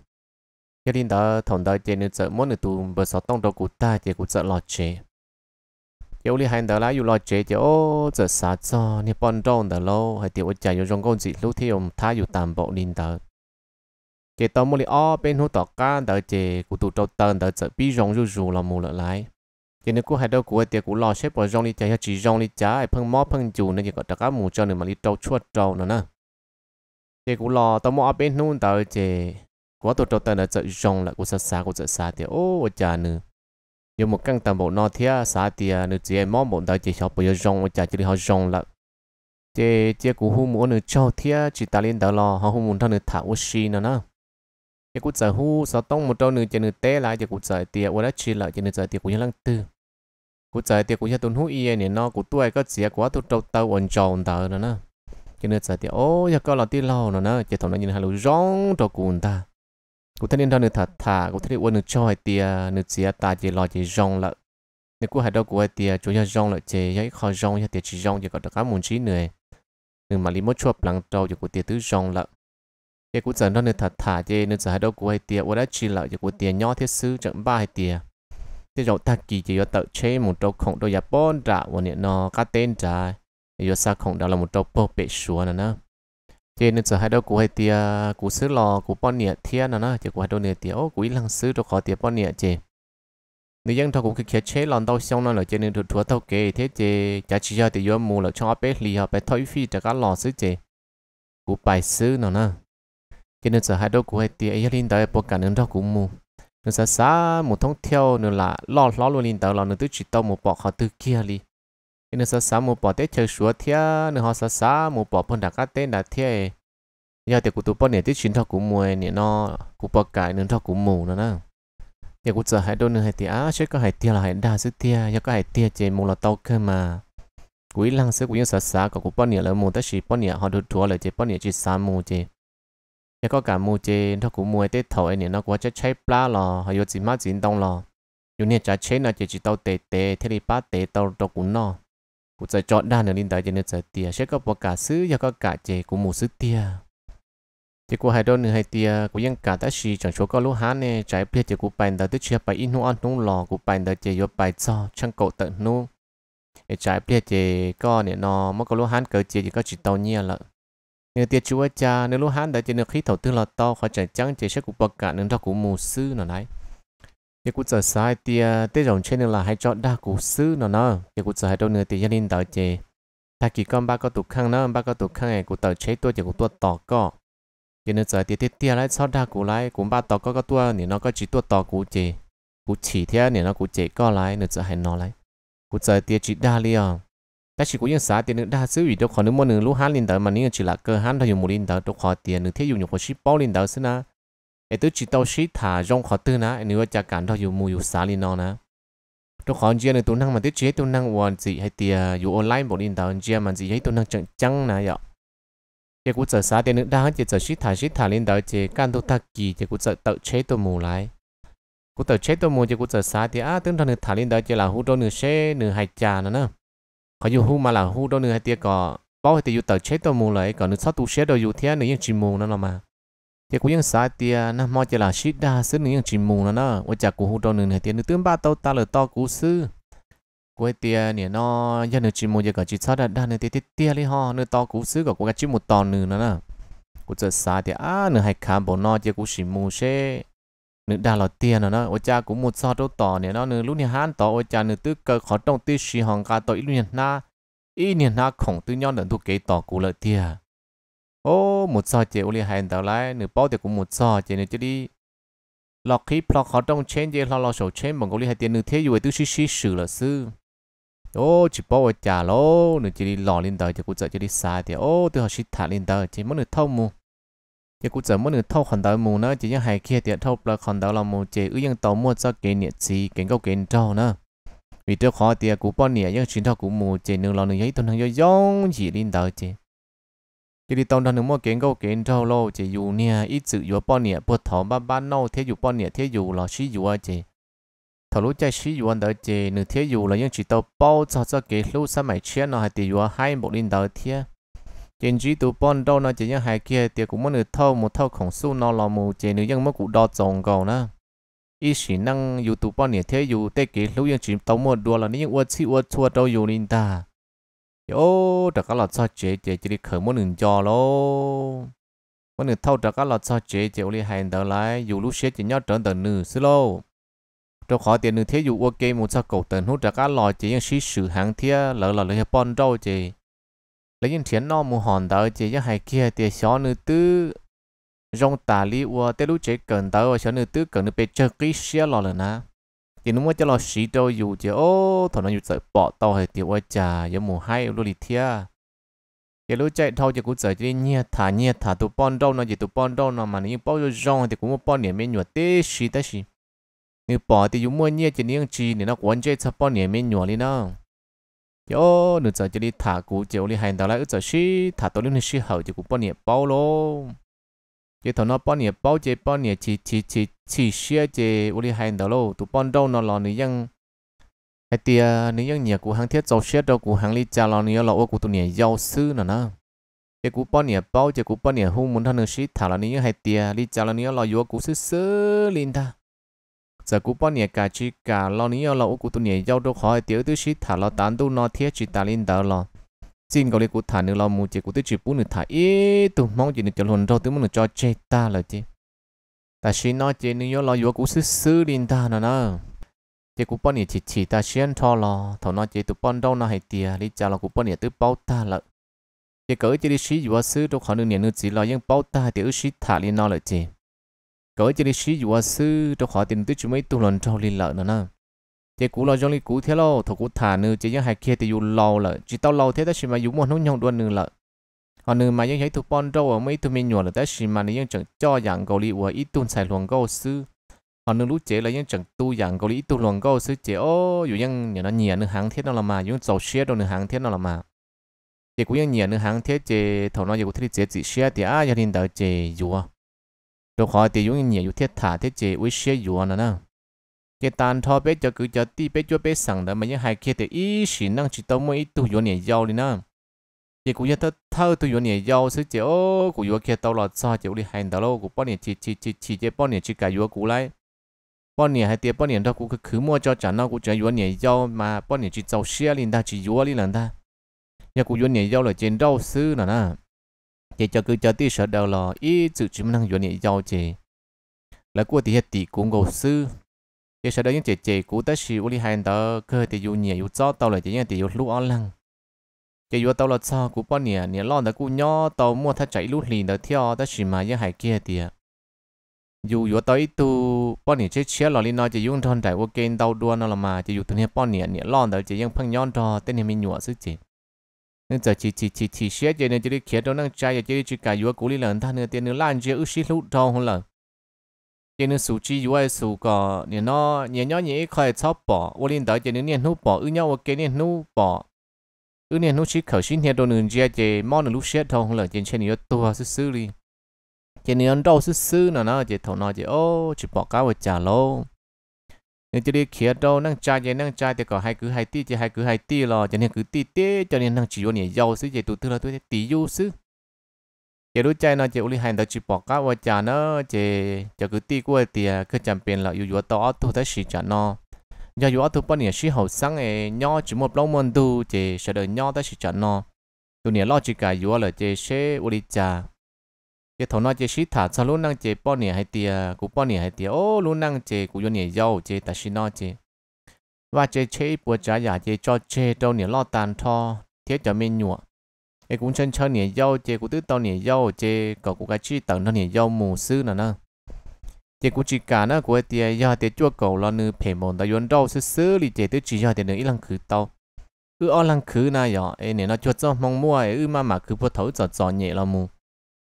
giờ đến đó thằng đó chơi nếu sợ mua nữa tụ bỏ sáu tông đồ cũ ta chơi cũng sợ lo chơi giờ đi hai đó là yêu lo chơi chơi ô sợ sao cho nên bọn trong đó lâu hai tiền ở chơi ở trong công gì lúc thì ông thay ở tạm bộ đến đó chế tao mua li bên hút tỏ cá đợi chế cụ tổ trâu tần đợi chế bị rong rù rù là mù lợ lại chế nếu cụ hai đâu cụ tiệt cụ lo xếp vào rong đi chả chỉ rong đi chả phăng mó phăng chủ nên chỉ có tất cả mù cho nên mà đi trâu chuột trâu nữa nè chế cụ lo tao mua bên hút đợi chế cụ tổ trâu tần đợi chế rong là cụ sa sa cụ sa sa tiệt ô chả nữa nhưng một căn tầm bộ nó thía sa tiệt nữa chỉ em mó bộ đợi chế cho bây giờ rong chả chỉ li họ rong là chế chế cụ hú muốn nữa cho thía chỉ ta lên đợi lo họ hú muốn thằng nữa thả u oxy nữa nè chỉ cú sở hu sở tông một trâu nửa chân nửa té lại cho cú sở tiệt qua đã chỉ lại chỉ nửa sở tiệt của nhân lăng tư cú sở tiệt của nhân tuấn hu y này nó của tuổi có xía quá tu trâu tàu ổn tròn tờ nữa nè chỉ nửa sở tiệt ô giờ có là tiệt lâu nữa nè chỉ thằng nó nhìn hà lù rong trâu cùn ta cú thấy nên thằng nửa thật thà cú thấy uốn nửa cho hai tiệt nửa xía ta chỉ lo chỉ rong lợ nếu cú hai đâu của hay tiệt chủ nhân rong lợ chỉ giấy khó rong hai tiệt chỉ rong chỉ có được cả muốn trí nửa nửa mà lý mốt chua bằng trâu cho của tiệt thứ rong lợ cái cú giờ nó nên thả thả chứ nên giờ hai đâu cú hay tiền, ôi đã chỉ lại cho cú tiền nhỏ thiết xứ chẳng ba hay tiền, thế rồi ta kỳ chỉ cho tự chế một đầu khổng đôi giáp bón trả, và nè nó cá tên trả, giờ sa khổng đó là một đầu bơ bể xuống nữa nè, thế nên giờ hai đâu cú hay tiền, cú sứ lò cú bón nè thiên nữa nè, chứ cú hai đâu nè tiền, ô cú lăng sứ đâu khó tiền bón nè chứ nữ dân thọ cũng cứ kia chế lòng tao xong nó là cho nên thuộc thua thâu kể thế chứ chả chỉ cho thì do mù là cho bé lì họ bé thổi phi cho cá lò xứ chứ cú bài xứ nó nè cái nữa hai đôi của hai tia ấy lên tới bộ cả nương đó cũng mù nương sa sa một thông theo nữa là lo lo luôn lên tới là nương tứ chỉ tao một bọ họ tứ kia đi cái nương sa sa một bọ tết chơi xuống thia nương họ sa sa một bọ phân đặc cá tên là thia giờ thì cụ tụ bọn này tứ chỉ thao cũng mù này nó cụ bọ cả nương thao cũng mù nữa nè giờ cụ sợ hai đôi nương hai tia á chứ có hai tia là hai đa sức tia giờ có hai tia chỉ một là tao cơ mà quý lăng sức quý nhân sa sa có cụ bọn này là mù tất chỉ bọn này họ được thua là chỉ bọn này chỉ sa mù chỉ 也個感冒症，他古摸啲頭一年，那個只吹巴咯，還有只貓剪動咯。有呢只吹呢，就只到地地，睇你把地到到管咯。古在作單呢，領導就呢只啲啊，寫個博假書，也個假字，古冇書啲啊。只古係多呢係啲啊，古應假得是長錯個老下呢，仔別只古辦到啲處擺因弄安弄咯，古辦到只要擺咗，唱夠得弄。仔別只個呢，那麼個老下個字，也個知道呢啦。nếu tiệt chúa cha nếu lúc hắn đã trên được khí thầu tư là to khỏi chạy trắng chạy sẽ cũng bậc cả nên ra cũng mù sư nó này thì cũng sợ sai tia tê rồng trên là hay cho đa cụ sư nó nó thì cũng sợ hay đâu người tiệt gia đình đợi chế ta kỳ con ba có tụt khăn nó ba có tụt khăn này cũng tờ chế tôi chỉ cũng tua tỏ co thì nữa giờ thì tiết tiệt lại sau đa cụ lại cũng ba tỏ có có tua thì nó có chỉ tua tỏ cụ chế cụ chỉ thế thì nó cụ chế có lại nữa giờ hay nó lại cũng sợ tiệt chỉ đa liền แต่ชิคุยังสาเตียนึงได้ซื้ออยู่ตัวขอนึงมันหนึ่งรู้ห้าลินเตอร์มันนี่ก็ชิลักเกอร์ห้าทอยู่มูลินเตอร์ตัวขอเตียนึงเที่ยวอยู่อยู่ขอชิป้อลินเตอร์ซะนะไอตัวจิตเอาชิถ่ายองขอตื้อนะไอเนื้อจากการทอยู่มูอยู่สาลินนอนะตัวขอเจียนึงตัวนั่งมันที่เจียตัวนั่งวันสิให้เตียอยู่ออนไลน์บนอินเตอร์เจียมันสิให้ตัวนั่งจังจังนะอย่าเจ้ากูจะสาเตียนึงได้เจ้าจะชิถ่ายชิถ่ายลินเตอร์เจ้าการตัวตะกี้เจ้ากูจะเตอเชตัวมูไลกูเตอเชตัวมูเจ้ากูจะสาเตียอ้าตึ้งทางนึงถ่ายลินเตอร์เจ้าหลาหูตัวนึงเชนึงหายจานนะเนาะ có dù hú mà là hú đâu nữa hay tiếc có bao thì dù tờ chết tôi mù lại còn nước sáu tu chết đâu dù thế nữa những chỉ mù nó là mà tiếc cũng những sai tiếc nó mò chỉ là shit đa xứ nữa những chỉ mù nó nó ôi chả của hú đâu nữa hay tiếc nước tướng ba tàu ta là to cú sư cuối tiếc nè nó dân nước chỉ mù giờ cả chỉ sáu đã đa nữa tiếc tiếc tiếc đi ho nữa to cú sư cả của cái chỉ một to nữa nó nó của giờ sai tiếc à nữa hay khám bộ nó chỉ cú chỉ mù xe nữ đa là tiền nó ôi cha cũng một sao đâu tỏ nè nó lúc này hán tỏ ôi cha nữ tư cơ khó trong tư sĩ hàng cả tội lúc này na ý niệm na khổng tư nhon đừng thu kế tỏ cú lợi tiền ô một sao chị ôi hẹn tao lại nữ bao tiền cũng một sao chị nữ chứ đi lọ khí lọ khó trong chén chị lọ lọ chén bằng cô ly hai tiền nữ thế dù tư sĩ sĩ sử là sư ô chỉ bao ôi cha lô nữ chị đi lọ lên đời chị cũng sợ đi xa thì ô tư họ sĩ thả lên đời chị muốn nữ thông mù giờ cũng giờ mỗi được thâu khoản đầu mù nó chỉ những hai kia thì thâu là khoản đầu là mù chỉ ư những tàu mua cho cái nhiệt gì cái câu cái trâu nữa vì trước khó thì cũng bao nhiêu những chuyến thâu cũng mù chỉ nửa lòng nửa giấy thôn hàng do giống chỉ linh đầu chỉ chỉ đi tàu thằng mua cái câu cái trâu lo chỉ dù nè ít sự dù bao nhiêu bớt thọ ba ba nâu thế dù bao nhiêu thế dù là xí dù chỉ thầu lúc chạy xí dù anh đợi chỉ nửa thế dù là những chỉ tàu bao cho cho cái lúc sao mày chia nó hay thì dù hai bộ linh đầu thiệt trên chỉ tụ bọn đâu nó chỉ những hai kia thì cũng muốn được thâu một thâu khổng su nó là một chỉ nữ dân mà cụ đo trồng cầu nữa ý chỉ năng dù tụ bọn này thế dù tê kỷ lúc dân chỉ tàu một đùa là những uất chi uất chua đâu dù linh ta yo đặc là cho chế chế chỉ đi khởi muốn được cho lô muốn được thâu đặc là cho chế chế đi hành đỡ lại dù lúc xế chỉ nhớ trở tận nữ xí lô trong khó tiền nữ thế dù ok một sao cầu tận hút đặc là chỉ những sĩ sự hàng thia lỡ là lấy bọn đâu chế lấy những thiền nó mua hàng tớ chỉ cho hai kia thì xó nữ tư rong tà li ua tê lúc chế cần tớ và xó nữ tư cần nữ bê chơ ký xe lò lần á thì nó mới cho lò xí đâu dù chứ ô thằng nó dù sợ bỏ tàu hay tiểu ua trà yếu mù hay lô lì thia thì lúc chạy thâu thì cũng sợ chứ nhẹ thả nhẹ thả tụ bon đâu nó gì tụ bon đâu nó mà nếu bao giờ rong thì cũng một bon điểm mấy nhuột tê xí tê xí nếu bỏ thì dùng mua nhẹ chỉ nếu chỉ để nó quấn chơi sao bon điểm mấy nhuột đi nào yo nửa giờ chỉ đi thả cú chiều đi hành đó lại giờ xí thả tối lên xí hậu chỉ cú bao nhiêu bao lô chỉ thằng nó bao nhiêu bao chỉ bao nhiêu chỉ chỉ chỉ chỉ xí chỉ u đi hành đó lô tụ bao đâu nó lo nữa nhưng ai tia nếu như nhà cú hàng thiết dầu xí đâu cú hàng ly trà lo nữa lọ cú tụ nhà giàu sư nữa nè chỉ cú bao nhiêu bao chỉ cú bao nhiêu hung muốn thằng nửa xí thả là nữa, hay tia ly trà lo nữa lọ yếu cú sư sư linh ta giờ cú bao nhiêu cả chỉ cả lo ní ở lo cú tu nhiêu giao đâu khỏi tiểu tu sĩ thả lo tán tu nó thiết chỉ ta linh đỡ lo xin gọi cú thả nữa lo mù chỉ cú tu chỉ bún nữa thả ý tu mong chỉ nữa cho hồn đâu tu muốn cho chết ta là chứ ta xin nói chỉ nữa lo vừa cú sư sư lên ta nữa nè chỉ cú bao nhiêu chỉ chỉ ta xuyên thọ lo thầu nói chỉ tu bao đâu nó hay tiề lý chào lo cú bao nhiêu tu bao ta là chỉ cỡ chỉ đi sĩ yếu sư đâu khỏi nữa nữa chỉ lo những bao ta tiểu sĩ thả linh nó là chứ có chỉ đi sử dù sư cho khó tiền tích chúng mấy tu lần trong liên lợi nữa nè chỉ cú lo trong lý cú thế lo thổ cú thả nữ chỉ những hai kia thì dùng lâu là chỉ tao lâu thế ta chỉ mà dùng một nốt nhông đuôi nữ lợ họ nữ mà những cái thuộc bon đâu ở mấy tụi mình nhỏ là ta chỉ mà những chẳng cho dạng cầu lý của ít tuôn xài luồng câu sư họ nữ lúc chế là những chẳng tu dạng cầu lý tu luồng câu sư chế ô dù những nhà nó nhẹ nữ hàng thiết nó là mà những giàu xe đâu nữ hàng thiết nó là mà chỉ cũng những nhà nữ hàng thiết chế thầu nó giờ cũng thấy chế chỉ xe thì à gia đình đỡ chế dù lúc họ thì dùng nhiều thiết thả thiết chế với xe dù anh nè cái tan thọ bé cho cứ cho ti bé cho bé sẵn đó mà những hai kia ý chỉ năng chỉ tao mới tu vô nhiều giàu đi nè chỉ cũng như thơ thơ tu vô giàu sự chế ô cũng vô tao lọt sao chế đi hành tao lâu cũng bao chỉ chỉ chỉ chỉ chế bao chỉ cả vô cũng lại bao nhiêu hai tiền bao nhiêu đó cũng cứ cứ mua cho trả nó cũng chỉ vô nhiều giàu mà bao nhiêu chỉ giàu xe lên ta chỉ vô lên ta nhà cũng vô nhiều giàu là trên đâu xứ nè chỉ cho cứ cho tí sợ đầu lò ý sự chỉ năng dọn nhẹ giàu chị là của thì hết tỷ cũng gầu sư chỉ sợ đó những chị chị cũng tới sự uli hành đó cơ thì dù nhẹ dù cho tao lại chỉ những thì dù lú ăn lăng chỉ dù tao là sao cũng bao nhẹ nhẹ lo đó cũng nhỏ tao mua thắt chạy lú liền đó theo đó chỉ mà những hải kia thì dù dù tới tu bao nhẹ chết chết lò lên nó chỉ dùng thon đại vô kênh tao đua nó là mà chỉ dùng tụi nhẹ bao nhẹ nhẹ lo đó chỉ những phăng nhon trò tên này mình nhụa sức chị nên giờ chỉ chỉ chỉ chỉ xé chơi nên chỉ đi kia đó năng trai chỉ đi chỉ cả yếu cũ đi lần ta nữa tiền nữa lan chơi ước xí lúc đâu không lần tiền nữa sủ chi yếu ai sủ cả nên nó nhẹ nhõm nhẹ khỏi chó bỏ vô linh đó tiền nên niên nút bỏ ước nhau ô cái niên nút bỏ ước niên nút chỉ khẩu xin hiện đồ nương chơi chỉ món nửa lúc xé đâu không lần tiền chơi nhiều tua sư sư đi tiền nữa đâu sư sư nào nó chỉ thầu nó chỉ ô chỉ bỏ cá vào chả lâu nên chỉ đi khía đâu năng trai vậy năng trai thì có hai cứ hai tí chỉ hai cứ hai tí lo cho nên cứ tí tê cho nên năng chỉ vô nhảy giàu xứ vậy tụi tôi là tôi tí vô xứ chỉ lúc trai nó chỉ uli hành đó chỉ bỏ cá vào chả nó chỉ cho cứ tí qua thì cứ chẳng biến là yêu yêu to tôi thấy xì chả nó do yêu tôi bao nhiêu xí hậu sáng ấy nhỏ chỉ một lâu mòn tu chỉ sẽ đời nhỏ tới xì chả nó tụi này lo chỉ cả yêu là chỉ sẽ uli chả cái thầu nói chế sĩ thả cho lúc năng chế bao nhiêu hay tiền cũng bao nhiêu hay tiền ô lúc năng chế cũng nhiều nhiều giàu chế ta xin nói chế và chế chế bữa trả giả chế cho chế đâu nhiều lo tàn tho thế cho mình nhụa cái cũng chân chân nhiều giàu chế cũng tứ tao nhiều giàu chế cậu cũng cái chi tận nó nhiều giàu mù sư nữa nè chế cũng chỉ cả nó của tiền giờ tiền chua cầu lo nư phê mồm ta yến đâu sư sư li chế tứ chỉ giờ tiền nữa ít lăng khử tao cứ o lăng khử na giờ em này nó chua cho mong mua ấy mà mà cứ bữa thấu giọt giọt nhẹ là mù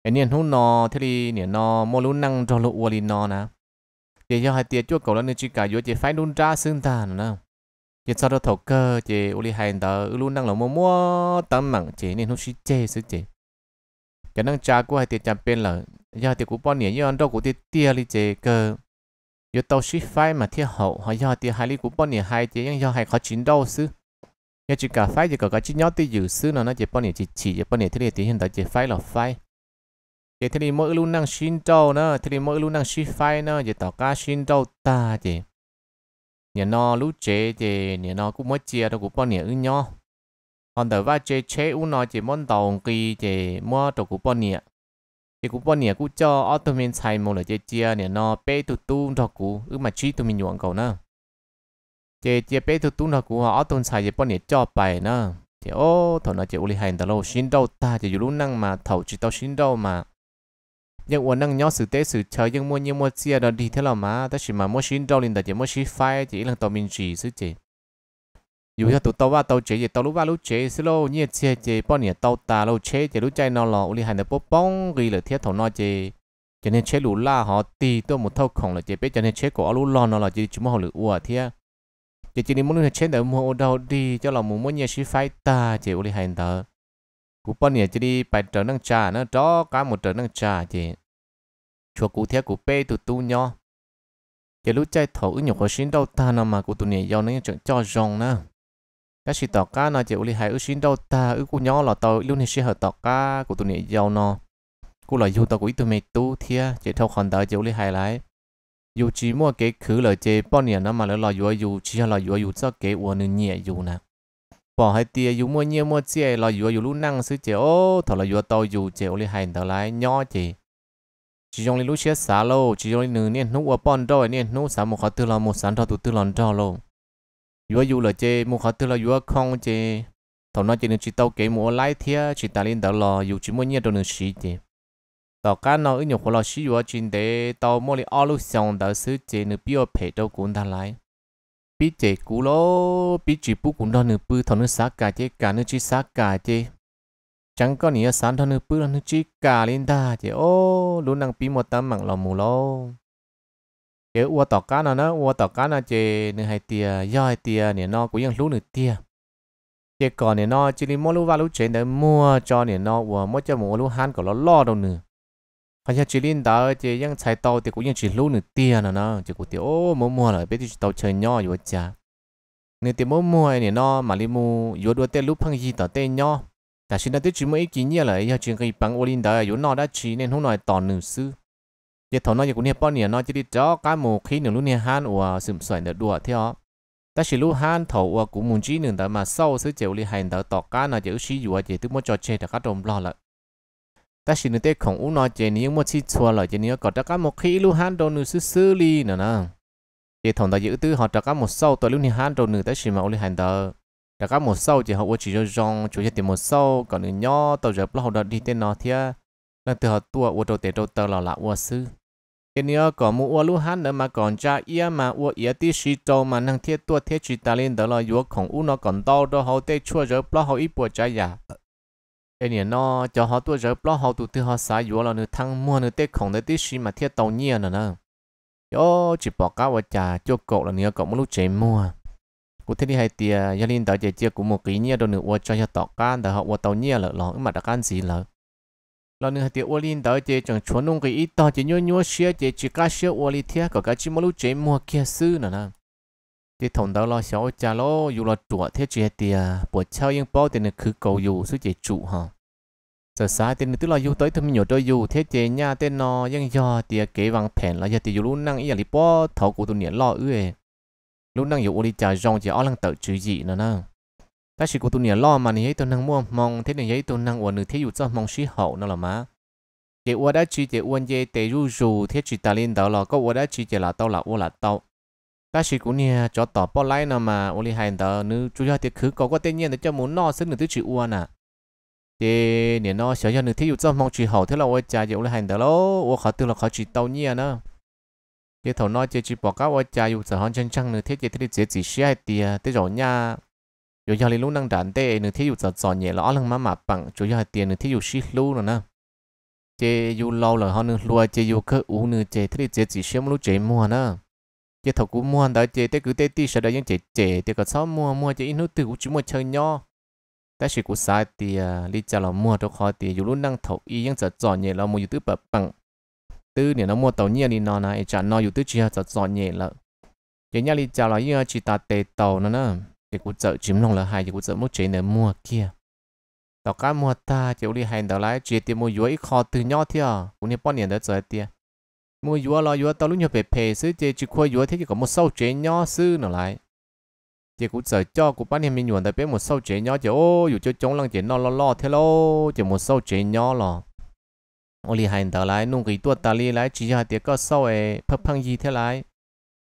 anh niên hôn nó thế đi niên nó mua luôn năng cho lộ uali nó nè để cho hai tiệt chúa cầu lên nên chỉ cả vô chỉ phải luôn ra xương ta nữa chỉ sau đó thầu cơ chỉ uali hai tờ luôn năng là mua mua tâm mảng chỉ nên hôn suy chế sự chế cái năng cha của hai tiệt chạm bên là do tiệt của bọn niên do ăn đâu của tiệt tia li chỉ cơ do tàu suy phai mà thiết hậu họ do tiệt hai li của bọn niên hai chế nhưng do hai khó chín đâu xứ nhưng chỉ cả phái chỉ cả cái chỉ nhớ tiệt giữ xứ nó nó chỉ bọn niên chỉ chỉ bọn niên thế thì hiện tại chỉ phái là phái giờ thì đi mỗi luôn năng xin trâu nữa thì đi mỗi luôn năng xin phai nữa giờ tỏ cá xin trâu ta chị nhà nó lú chế chị nhà nó cũng mới chia đâu cũng bao nhiêu ưng còn tờ va chế chế u nó chị món tàu kỳ chị mua đồ cũng bao nhiêu chị cũng bao nhiêu cũng cho ở auto mình xài một là chị chia nhà nó bé tụt tu cho cũ ư mà chi tụi mình nhuận cầu nữa chị chị bé tụt tu cho cũ họ auto xài chị bao nhiêu cho bài nữa chị ô thằng nó chị uli hành tao xin đâu ta chị dù lúc năng mà thầu chị tao xin đâu mà nhưng uống năng nhớ sự tế sự chờ nhưng mua như mua chia đó đi theo là mà ta chỉ mà mua xin đâu linh đặt chỉ mua xin phai chỉ là tàu mình chỉ sự chỉ dù cho tụi tao ba tao chế gì tao lúc ba lúc chế xí lâu nhiệt chế chế bao nhiêu tao ta lâu chế chế lúc chạy nó lò uli hành được bốc bông ghi là thiết thầu nó chế cho nên chế lũ la họ tì tôi một thâu khổng là chế biết cho nên chế của lũ lo nó là chế chúng họ lũ ua thiết chế chỉ đi muốn chế để mua đâu đi cho là muốn muốn nhiệt xin phai ta chế uli hành đó cú bao nhiêu chế đi bài trở năng trà nó đó cả một trở năng trà chế chùa cụ thế cụ bê tụ tu nhau giờ lúc chạy thổ ứng nhục ở xin đâu ta nào mà cụ tụ nhảy giàu nó chẳng cho rong nữa các sĩ tỏ cá nó chỉ uli hài ước xin đâu ta ước cụ nhau là tàu lưu này sĩ hợp tỏ ca cụ tụ nhảy giàu nó cụ là dù tàu của tụ mày tu thia chỉ thâu còn đợi chỉ uli hài lại dù chỉ mua kế khứ lời chế bao nhiêu nó mà nó là dù dù chỉ là dù dù cho kế uo nên nhẹ dù nè bỏ hai tia dù mua nhiều mua chia là dù dù lúc năng sư chế ô thọ là dù tàu dù chế uli hài tàu lại nhỏ chỉ chỉ dùng lưu chia xả lô chỉ dùng nửa niên nút ở bọn đôi niên nút xả một khó tư là một sản thọ tụ tư lần cho lô vừa dù là chế một khó tư là vừa không chế thằng nói chỉ nên chỉ tàu kế mua lại thia chỉ ta lên đảo lò dù chỉ muốn nhiệt đồ nửa xí chế. tàu cá nào ở nhiều khó lò xí vừa trên để tàu mua đi alu xong đảo xứ chế nửa biểu phê đâu cũng ta lái biết chê cú lô biết chỉ bút cũng đó nửa bự thằng nửa xả cả chế, cả nửa chỉ xả cả chế chẳng có nghĩa sáng thân nữa bữa nữa chỉ cả linh ta chỉ ô luôn năng pi một tấm mảng lò mù lô chế ua tỏ cá nó nó ua tỏ cá nó chế nửa hai tia do hai tia nè nó cũng ยัง lú nửa tia chế còn nè nó chỉ đi mua lú và lú chế để mua cho nè nó ua mua cho mua lú han còn nó lo đâu nữa hay là chỉ lên vẫn chạy tàu thì chỉ lú nửa tia nó nó chế cũng tia ô mua mua rồi biết chỉ tàu chơi nhỏ rồi chả nửa tia mua mua nè nó mà đi mua vừa đua tê lú phăng gì tao tê nhỏ ta ta xin đã đã chỉ chỉ chỉ chỉ lại, chuyện ô linh nên hôm nay sư, thằng giờ cũng cũng bao cho nửa nửa han han đùa theo, thầu muốn mà 但是那对只么一几年了，要整个一帮我领导有拿得起，那后来到女士，也头那也过年半年，那这里找干么去能路年汉我是不算得多条。但是路汉头我古母鸡能得嘛，sau sự chịu li hành đỡ tỏ cá là chịu sĩ dùa chỉ tức muốn cho chơi đã cắt đồng lo lại, Ta chỉ xin được không uống nói chơi nếu muốn chỉ chua lại chơi nếu có đã cá một khi lu han đồ nữ sư sư li nữa nè. Chỉ thằng ta giữ tư họ đã cá một sau tôi lu ni han đồ nữ ta chỉ mà uli hành đỡ đã có một sâu chỉ họ chỉ cho rong chủ yếu tìm một sâu còn nữa nhỏ tàu giờ bao đợt đi tên nó thì đang từ họ tua ô tô tết đầu tàu là lạ ô sư cái nữa có mua ô lú hắn nữa mà còn cha ia mà ô ia tí sĩ trâu mà năng thiết tua thiết chỉ ta lên đó là yếu khổng u nó còn đau đó họ tê chua giờ bao họ ít bùa cha giả cái này nó cho họ tua giờ bao họ từ từ họ xài yếu là nữa thăng mua nữa tê khổng nữa tí sĩ mà thiết tàu nhiên nữa nè yo chỉ bỏ cá vào cha cho cậu là nữa cậu muốn lúc chế mua cụ thể đi hay thì gia đình đó chỉ cũng một cái nhia đồ nữa qua cho cho tọt can đó họ qua tàu nhia lợ lọ mà đã can gì lợ lọ nữa thì qua linh đó chơi chẳng chuẩn nông cái ít đó chỉ nhua nhua xia chơi chỉ cá xia qua linh thiệt có cái chỉ mà lúc chế mua kia sư nữa nè thì thùng đó lo xéo cha lo dù lo chuột thế chơi thì buổi sau yên bao tiền nó cứ cầu dù số chơi trụ ha. giờ sáng tiền tức là dù tới thì mình nhổ đôi dù thế chơi nha tên nó yên do thì kế vàng phèn là giờ thì dù luôn năng ý là bỏ thầu của tụi nhện lo ư ấy lúc năng dụ đi chờ rong chỉ ó lăng tự chú gì nữa nè ta chỉ của tu nhớ lo mà này tu năng mua mong thế này giấy tôi năng uốn được thế dụ cho mong sĩ hậu nó là má chị uốn đã chỉ chị uốn dây để ru ru thế chỉ ta lên đó là có uốn đã chỉ chị là tao là uốn là tao ta chỉ của nhà cho tỏ bỏ lại nó mà uốn đi hai đó nữ chú cho tiệc khứ có có tên nhiên để cho muốn no sức được thứ chị uốn à thì nè no sợ cho nữ thế dụ cho mong chị hậu thế là uốn cha chị uốn hai đó lô uốn khó tư là khó chỉ tao nhiên nữa như thầu nói chơi chỉ bỏ các vợ cha dù sợ hòn chân chăng nữa thế chơi thế chơi chỉ xe tiề thế rồi nha rồi giờ lúc năng đàn tê nữa thế dù sợ sợ nhẹ lõ lưng má mà bằng chủ giờ tiề nữa thế dù xí lu rồi nè chơi dù lâu là hòn nữa lúa chơi dù cơ u nữa chơi thế chơi chỉ xe lúc chơi mua nè chơi thầu cũng mua đó chơi thế cứ tê ti sợ đấy những chơi chơi thế có sao mua mua chơi ít nữa từ cũng chỉ mua chơi nhau ta chỉ cũng sai tiề lý cha là mua đâu khó tiề dù lúc năng thầu y những sợ nhẹ là mua dù tứ bập bằng tư nè nó mua tàu nhiên đi nó này chả nó dù tư chỉ cho dọn nhẹ là cái nhà đi chào là như chỉ ta tề tàu nó nè thì cũng sợ chiếm lòng là hai thì cũng sợ mất chế nữa mua kia tàu cá mua ta chỉ đi hành tàu lái chỉ tiền mua dúa ít kho từ nhỏ thì cũng như bao nhiêu đó giờ tiền mua dúa lo dúa tàu lúc nhập về phe xứ chỉ chỉ khoai dúa thế chỉ có một sâu chế nhỏ xứ nó lại chỉ cũng sợ cho cũng bán hiện mình nhuận tại biết một sâu chế nhỏ chỉ ô dù cho chống lăng chỉ nó lo lo thế lo chỉ một sâu chế nhỏ lo ô li hành tờ lại nung cái tuột tờ lại chỉ cho tiệt có sâu ấy phật phăng gì thế lại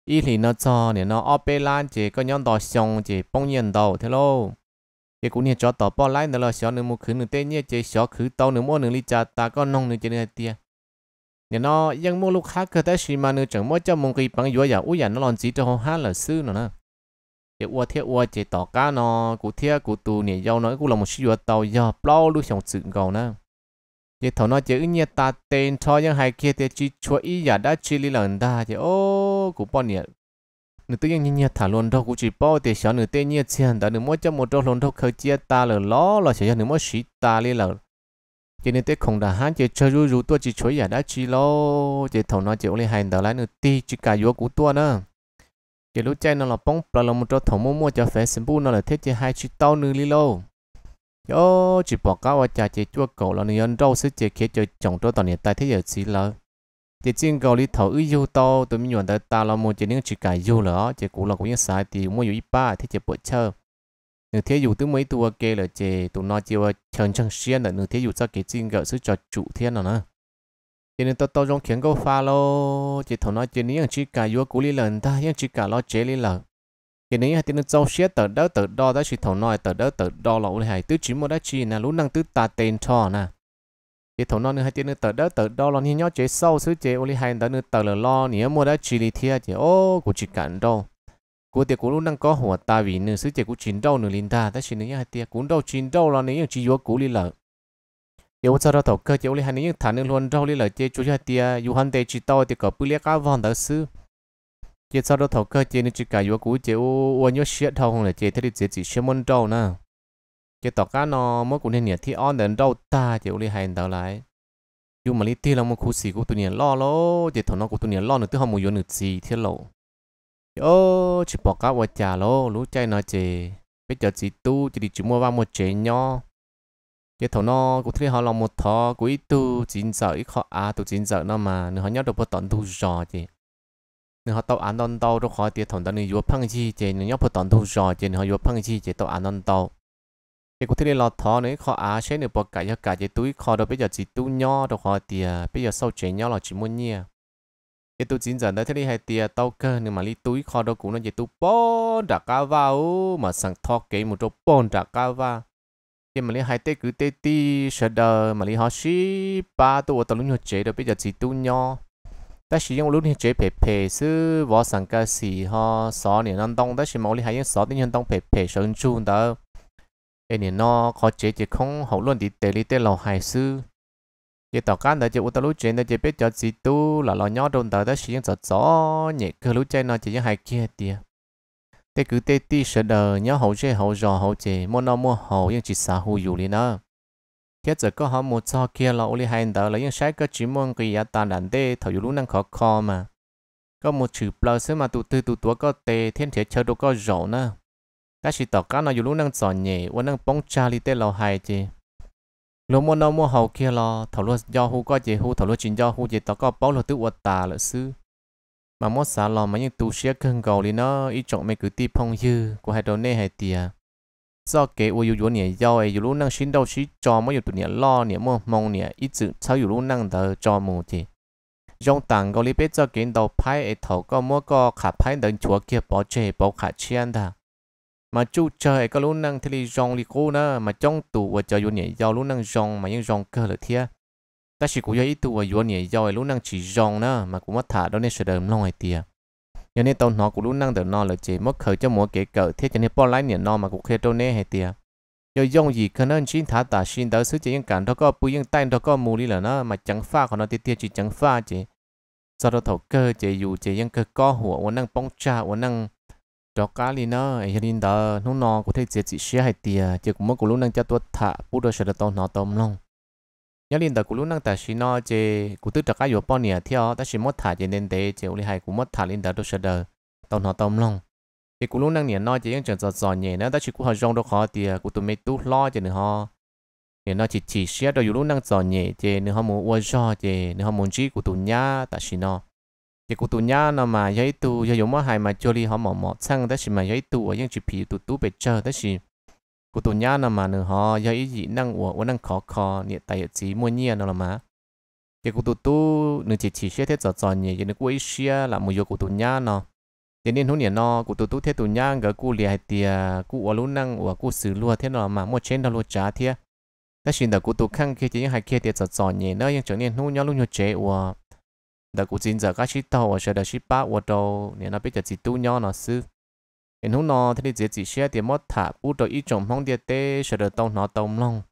ý thì nó cho nè nó ở bên lan chỉ có nhóm đỏ xong chỉ bông nhiên đầu thế lô cái cũng như cho bỏ lại nữa là xóa nửa một khứ nửa tê chỉ xóa khứ tàu nửa mua nửa ly trà ta nông nửa chỉ nửa tia nè nó ยัง mua lúc khác cơ thể xì mà nửa chẳng mua cho mông cái bằng dúa giả uý giả nó lòn gì cho họ hát là sư nè cái uo thiết uo chỉ tỏ cá nó cụ thiết cụ tù nè dâu nói cũng là một xí dúa giờ bao lúc xong sự cầu nè như thầu nó chỉ như ta tên cho những hai kia thì chỉ chúa ý giả đã chỉ lý lần ta chỉ ô cũng bao nhiêu nữ tự nhiên như thả luôn đâu cũng chỉ bao tên tự nhiên tiền đã nữ mỗi cho một đôi luôn đâu khởi chia ta lờ ló là sợ nữ mỗi sĩ ta lý lờ chỉ nên tết không đã hán chỉ chơi rú rú tua chỉ chúa giả đã chỉ lo chỉ thầu nó chỉ lấy hành đó lại nửa ti chỉ cả vua của tua nữa chỉ lúc chơi nó là bóng là một đôi thầu mua mua cho phải sinh bu nó là thế chỉ hai chỉ tao nửa lý lâu yo chỉ bỏ cá và chả chỉ chua cầu là nhân rau sẽ chỉ khiến cho chồng tôi toàn hiện tại thế giờ xí lỡ chỉ riêng cầu đi thầu ưu yêu to tôi mới nhận tới ta là một chỉ những chỉ cài yêu lỡ chỉ cũng là cũng như sai thì mua yêu ba thế chỉ bữa chơi nếu thế dù tới mấy tua kê là chỉ tụi nó chỉ là chân chân xiên là nếu thế dù sao cái riêng cầu sẽ cho chủ thiên là nữa cho nên tôi tôi trong khiến câu pha lo chỉ thầu nói chỉ những chỉ cài yêu cũ đi lần ta những chỉ cài lo chế đi lỡ cái này thì nó dâu xe tờ đó tờ đo đó chỉ thầu nói tờ đó tờ đo là ule hay tứ chỉ một đó chỉ là lũ năng tứ ta tên cho nè cái thầu nói nữa hay nó tờ đó tờ đo là như nhau chế sau xứ chế ule hay đó nữa tờ là lo nhớ một đó chỉ li thia chế ô của chỉ cản đâu cụ tiệc cụ lũ năng có có หัว ta vì nữa xứ chế của chỉ đâu nữa linh ta đó chỉ nữa hay tiệc cũng đâu chỉ đâu là nếu chỉ vô cụ li lợ yêu cho đó tàu cơ chế ule hay nếu thằng nữa luôn đâu li lợ chế chú hay tiệc yêu hắn tê chỉ tao thì có bự liệt cả vòn đó xứ chỉ sau đó thầu cơ chế nên chỉ cả yếu cú chỉ u u nhớ shit thầu không là chế thế thì chỉ chỉ xem môn trâu nè chỉ tỏ cá nó mới cũng nên nhỉ thì on đến đâu ta chế u li hành tao lại dù mà li ti là một khu xì của tụi nhỉ lo lố chỉ thầu nó của tụi nhỉ lo nữa thứ không một yếu nữa gì thiết lộ ô chỉ bỏ cá qua trà lo lú chay nó chế bây giờ chỉ tu chỉ đi chỉ mua ba một chế nho chế thầu nó cũng thấy họ làm một thọ quý tu chín giờ ít khó à tu chín giờ nó mà nó nhớ được bao tận tu giò chế nên họ tàu ăn đòn tàu rồi khỏi tiệt thằng ta nên vừa phăng chi chế nên nhóc phải tận thu rồi chế họ vừa phăng chi chế tàu ăn đòn tàu thì có thể là thọ nữa họ á sẽ được bỏ cả cho cả chế túi họ đâu bây giờ chỉ tu nho rồi họ tiệt bây giờ sau chế nho là chỉ muốn nhia chế tu chính giờ đấy thế đi hay tiệt tàu cơ nhưng mà đi túi họ đâu cũng là chế tu bốn đã cá mà sang thọ kế một chỗ bốn đã cá vào mà lấy hai tê cứ tê ti sợ đờ mà lấy họ xí ba tu ở tàu lúc nhỏ chế rồi bây giờ chỉ tu nho 但是用六天节陪陪是我上个时候少年运动，但是毛里还用少年运动陪陪上住的。哎，你那考节节空好论的地理的老还是，也到干的就我到路前的就别叫几多，老老鸟懂得的是用早早，你可路前那就用还记得。แต่คือเตตี้เสดอเนี่ยเขาเจ้าเขารอเขาเจมันเอามัวเขายังจิตสาหูอยู่เลยนะ thiết giờ có họ một cho kia là oli hai đó là những sai cái chỉ mong cái giá ta đàn đê thầu dù lúc năng khó khó mà có một chữ plau xứ mà tụ tư tụ tủa có tê thiên thiết chờ đồ có rổ nữa cái gì tỏ cá nó dù lúc năng giỏi nhẹ và năng bóng cha li tê là hai chứ lúc mua nó mua hậu kia là thầu lúc do hu có gì hu thầu lúc chính do hu gì tỏ có bao lúc tự uất tà lỡ xứ mà mua xả lò mà những tụ xe cơn cầu thì nó ít trọng mấy cử ti phong dư của hai đầu nê hai tiề. ซอเกวอยู่อยู่เนี่ยย่อยอยู่รู้นั่งชิ้นเดาชิ้จอมอยู่ตัวเนี่ยล้อเนี่ยมั่วมองเนี่ยอีจึเช้าอยู่รู้นั่งเดาจอมูทียองต่างก็รีบปจอเกินเดาไพ่ยไอ้ทอก็มั่วก็ขับพ่เดินชัวเกียบปอเจปอขาเชียนเถอะมาจู่เจอไอ้ก็รู้นั่งทะเลจองลีกูนะมาจ้องตัวจะอยู่เนี่ยย่อรู้นั่งจองมายังจองเกลืเทียแต่สิกูย่อยตัวอยู่เนี่ยย่อไอ้รู้นั่งชิจองนะมากูมาถ่าเดาในเสด็จมลองไอเตีย nhớ nên tàu nó cũng lúc năng từ nó là chỉ mất khởi cho mỗi kẻ cờ thiết cho nên bỏ lái nhỉ nó mà cũng khơi trâu nè hay tiệt nhớ dùng gì khả năng chín thả tả xin đỡ sứ chỉ những cản đó có bùi những tay đó có mù đi là nó mà chẳng pha của nó thì tiệt chỉ chẳng pha chỉ sau đó thầu cơ chỉ dù chỉ những cơ có หัววัน năng bóng cha วัน năng đó cá li nó ấy linh đó nó nó có thấy dễ chỉ xe hay tiệt chỉ cũng mất cũng lúc năng cho tôi thả bút đó sẽ là tàu nó tôm long nhớ linh tục của lúc năng ta xin nó chế của tư trắc cái vô bao nhiêu theo ta xin mất thả chế nên thế chế uli hay của mất thả linh tục đôi sờ đờ tông họ tông long chế của lúc năng niệm nó chế những chuyện giọt giọt nhẹ nữa ta xin của họ rong đâu khó thì của tụi mấy tú lo chế nữa họ niệm nó chỉ chỉ xét đôi lúc năng giọt nhẹ chế nữa họ muốn uo cho chế nữa họ muốn chỉ của tụi nhá ta xin nó chế của tụi nhá nó mà giấy tu giấy giống mà hay mà chơi đi họ mỏ mỏ sang ta xin mà giấy tu ở những chỉ phí tụi tú bề chờ ta xin của tổ nhà là mà nữa họ do ý gì năng của năng khó khó nhiệt tài chỉ mua nhia nó là mà thì cụ tụ tu nữ chỉ chỉ xe thế cho cho nhỉ nên cô ấy xe là một yếu cụ tụ nhà nó thế nên hôm nay nó cụ tụ tu thế tụ nhà gỡ cụ lìa thì cụ ở lúc năng của cụ xử luôn thế nó mà mua trên đó luôn trả thế ta xin đã cụ tụ khăn kia chỉ những hai kia cho cho trò nhỉ nó nhưng trở nên hôm nhau lúc nhau chế của đã cụ xin giờ các sĩ tàu ở sẽ đã ship ba ở đâu nên nó biết chỉ tu nhau nó sư nên hôm nọ thì dễ chỉ xe thì mất thả u đồ ít trồng mong địa tê sẽ được tàu nó tàu long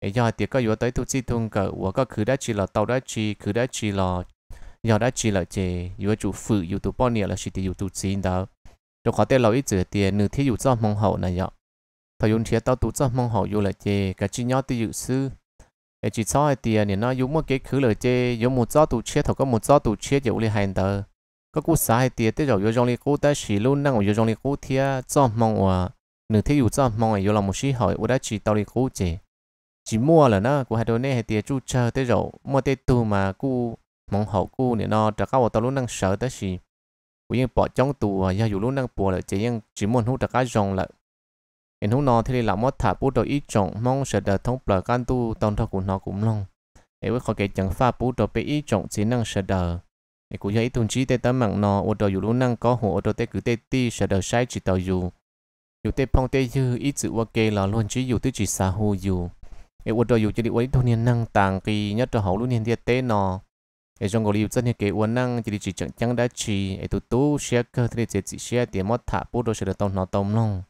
ấy giờ thì có yếu tới tu chi thung cờ của có khứ đã chỉ là tàu đã chỉ khứ đã chỉ là giờ đã chỉ là chè yếu chủ phụ yếu tu bao nhiêu là chỉ thì yếu tu chi đó cho khó tê lâu ít giờ thì nửa thế yếu cho mong hậu này vậy thời dùng thiết tao tu cho mong hậu yếu là chè cái chi nhau thì yếu sư ấy chỉ cho thì nè nó yếu một cái khứ là chè yếu một cho tu chết thầu có một cho tu chết yếu li hành tờ các cô xã hay tiệt tới rồi vô trong đi cú ta xí luôn năng vô trong đi cú thia cho mong à nửa thế dụ cho mong à vô lòng một xí hỏi cô đã chỉ tao đi cú chị chỉ mua là nó cô hai đôi này hay tiệt chú chờ tới rồi mua tới tu mà cú mong hậu cú nữa nó trả cao tao luôn năng sợ tới gì cô yên bỏ trong tù à giờ dù luôn năng bùa là chỉ yên chỉ muốn hút trả cá rồng là em hút nó thì là mất thả bút đầu ít trọng mong sẽ đời thông bờ can tu tông thao của nó cũng long em với khỏi cái chẳng pha bút đầu bị ít trọng chỉ năng sợ đời thì cũng như ý tuần tê tấm mạng nọ ô tô dù lúc năng có hồ ô tô tê cứ tê ti sẽ đợi sai chỉ tàu dù dù tê phong tê dư ít sự ok là luôn chỉ dù tư chỉ xa hồ dù ê ô tô dù chỉ đi ấy thôi niên năng tàng kỳ nhất cho hậu lúc niên tiết tê nọ ê trong gò liu chân như kế uốn năng chỉ đi chỉ chẳng chẳng đã chi, ê tu tu share cơ thì chỉ chỉ share tiền mất thả bút đồ sẽ được tông nọ tông long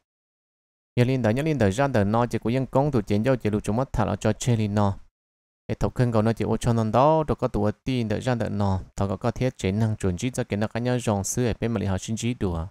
nhớ liên đời nhớ liên đời ra đời nọ chỉ có công tụ chiến giao chỉ lúc chúng mất thả là cho chơi liên nọ cái thầu cân cầu nó chỉ ô cho nó đó rồi có tuổi tin đợi ra đợi nọ thằng có có thiết chế năng chuẩn chỉ cho cái nó cá nhau dòng xưa bên mà lý họ sinh chỉ đùa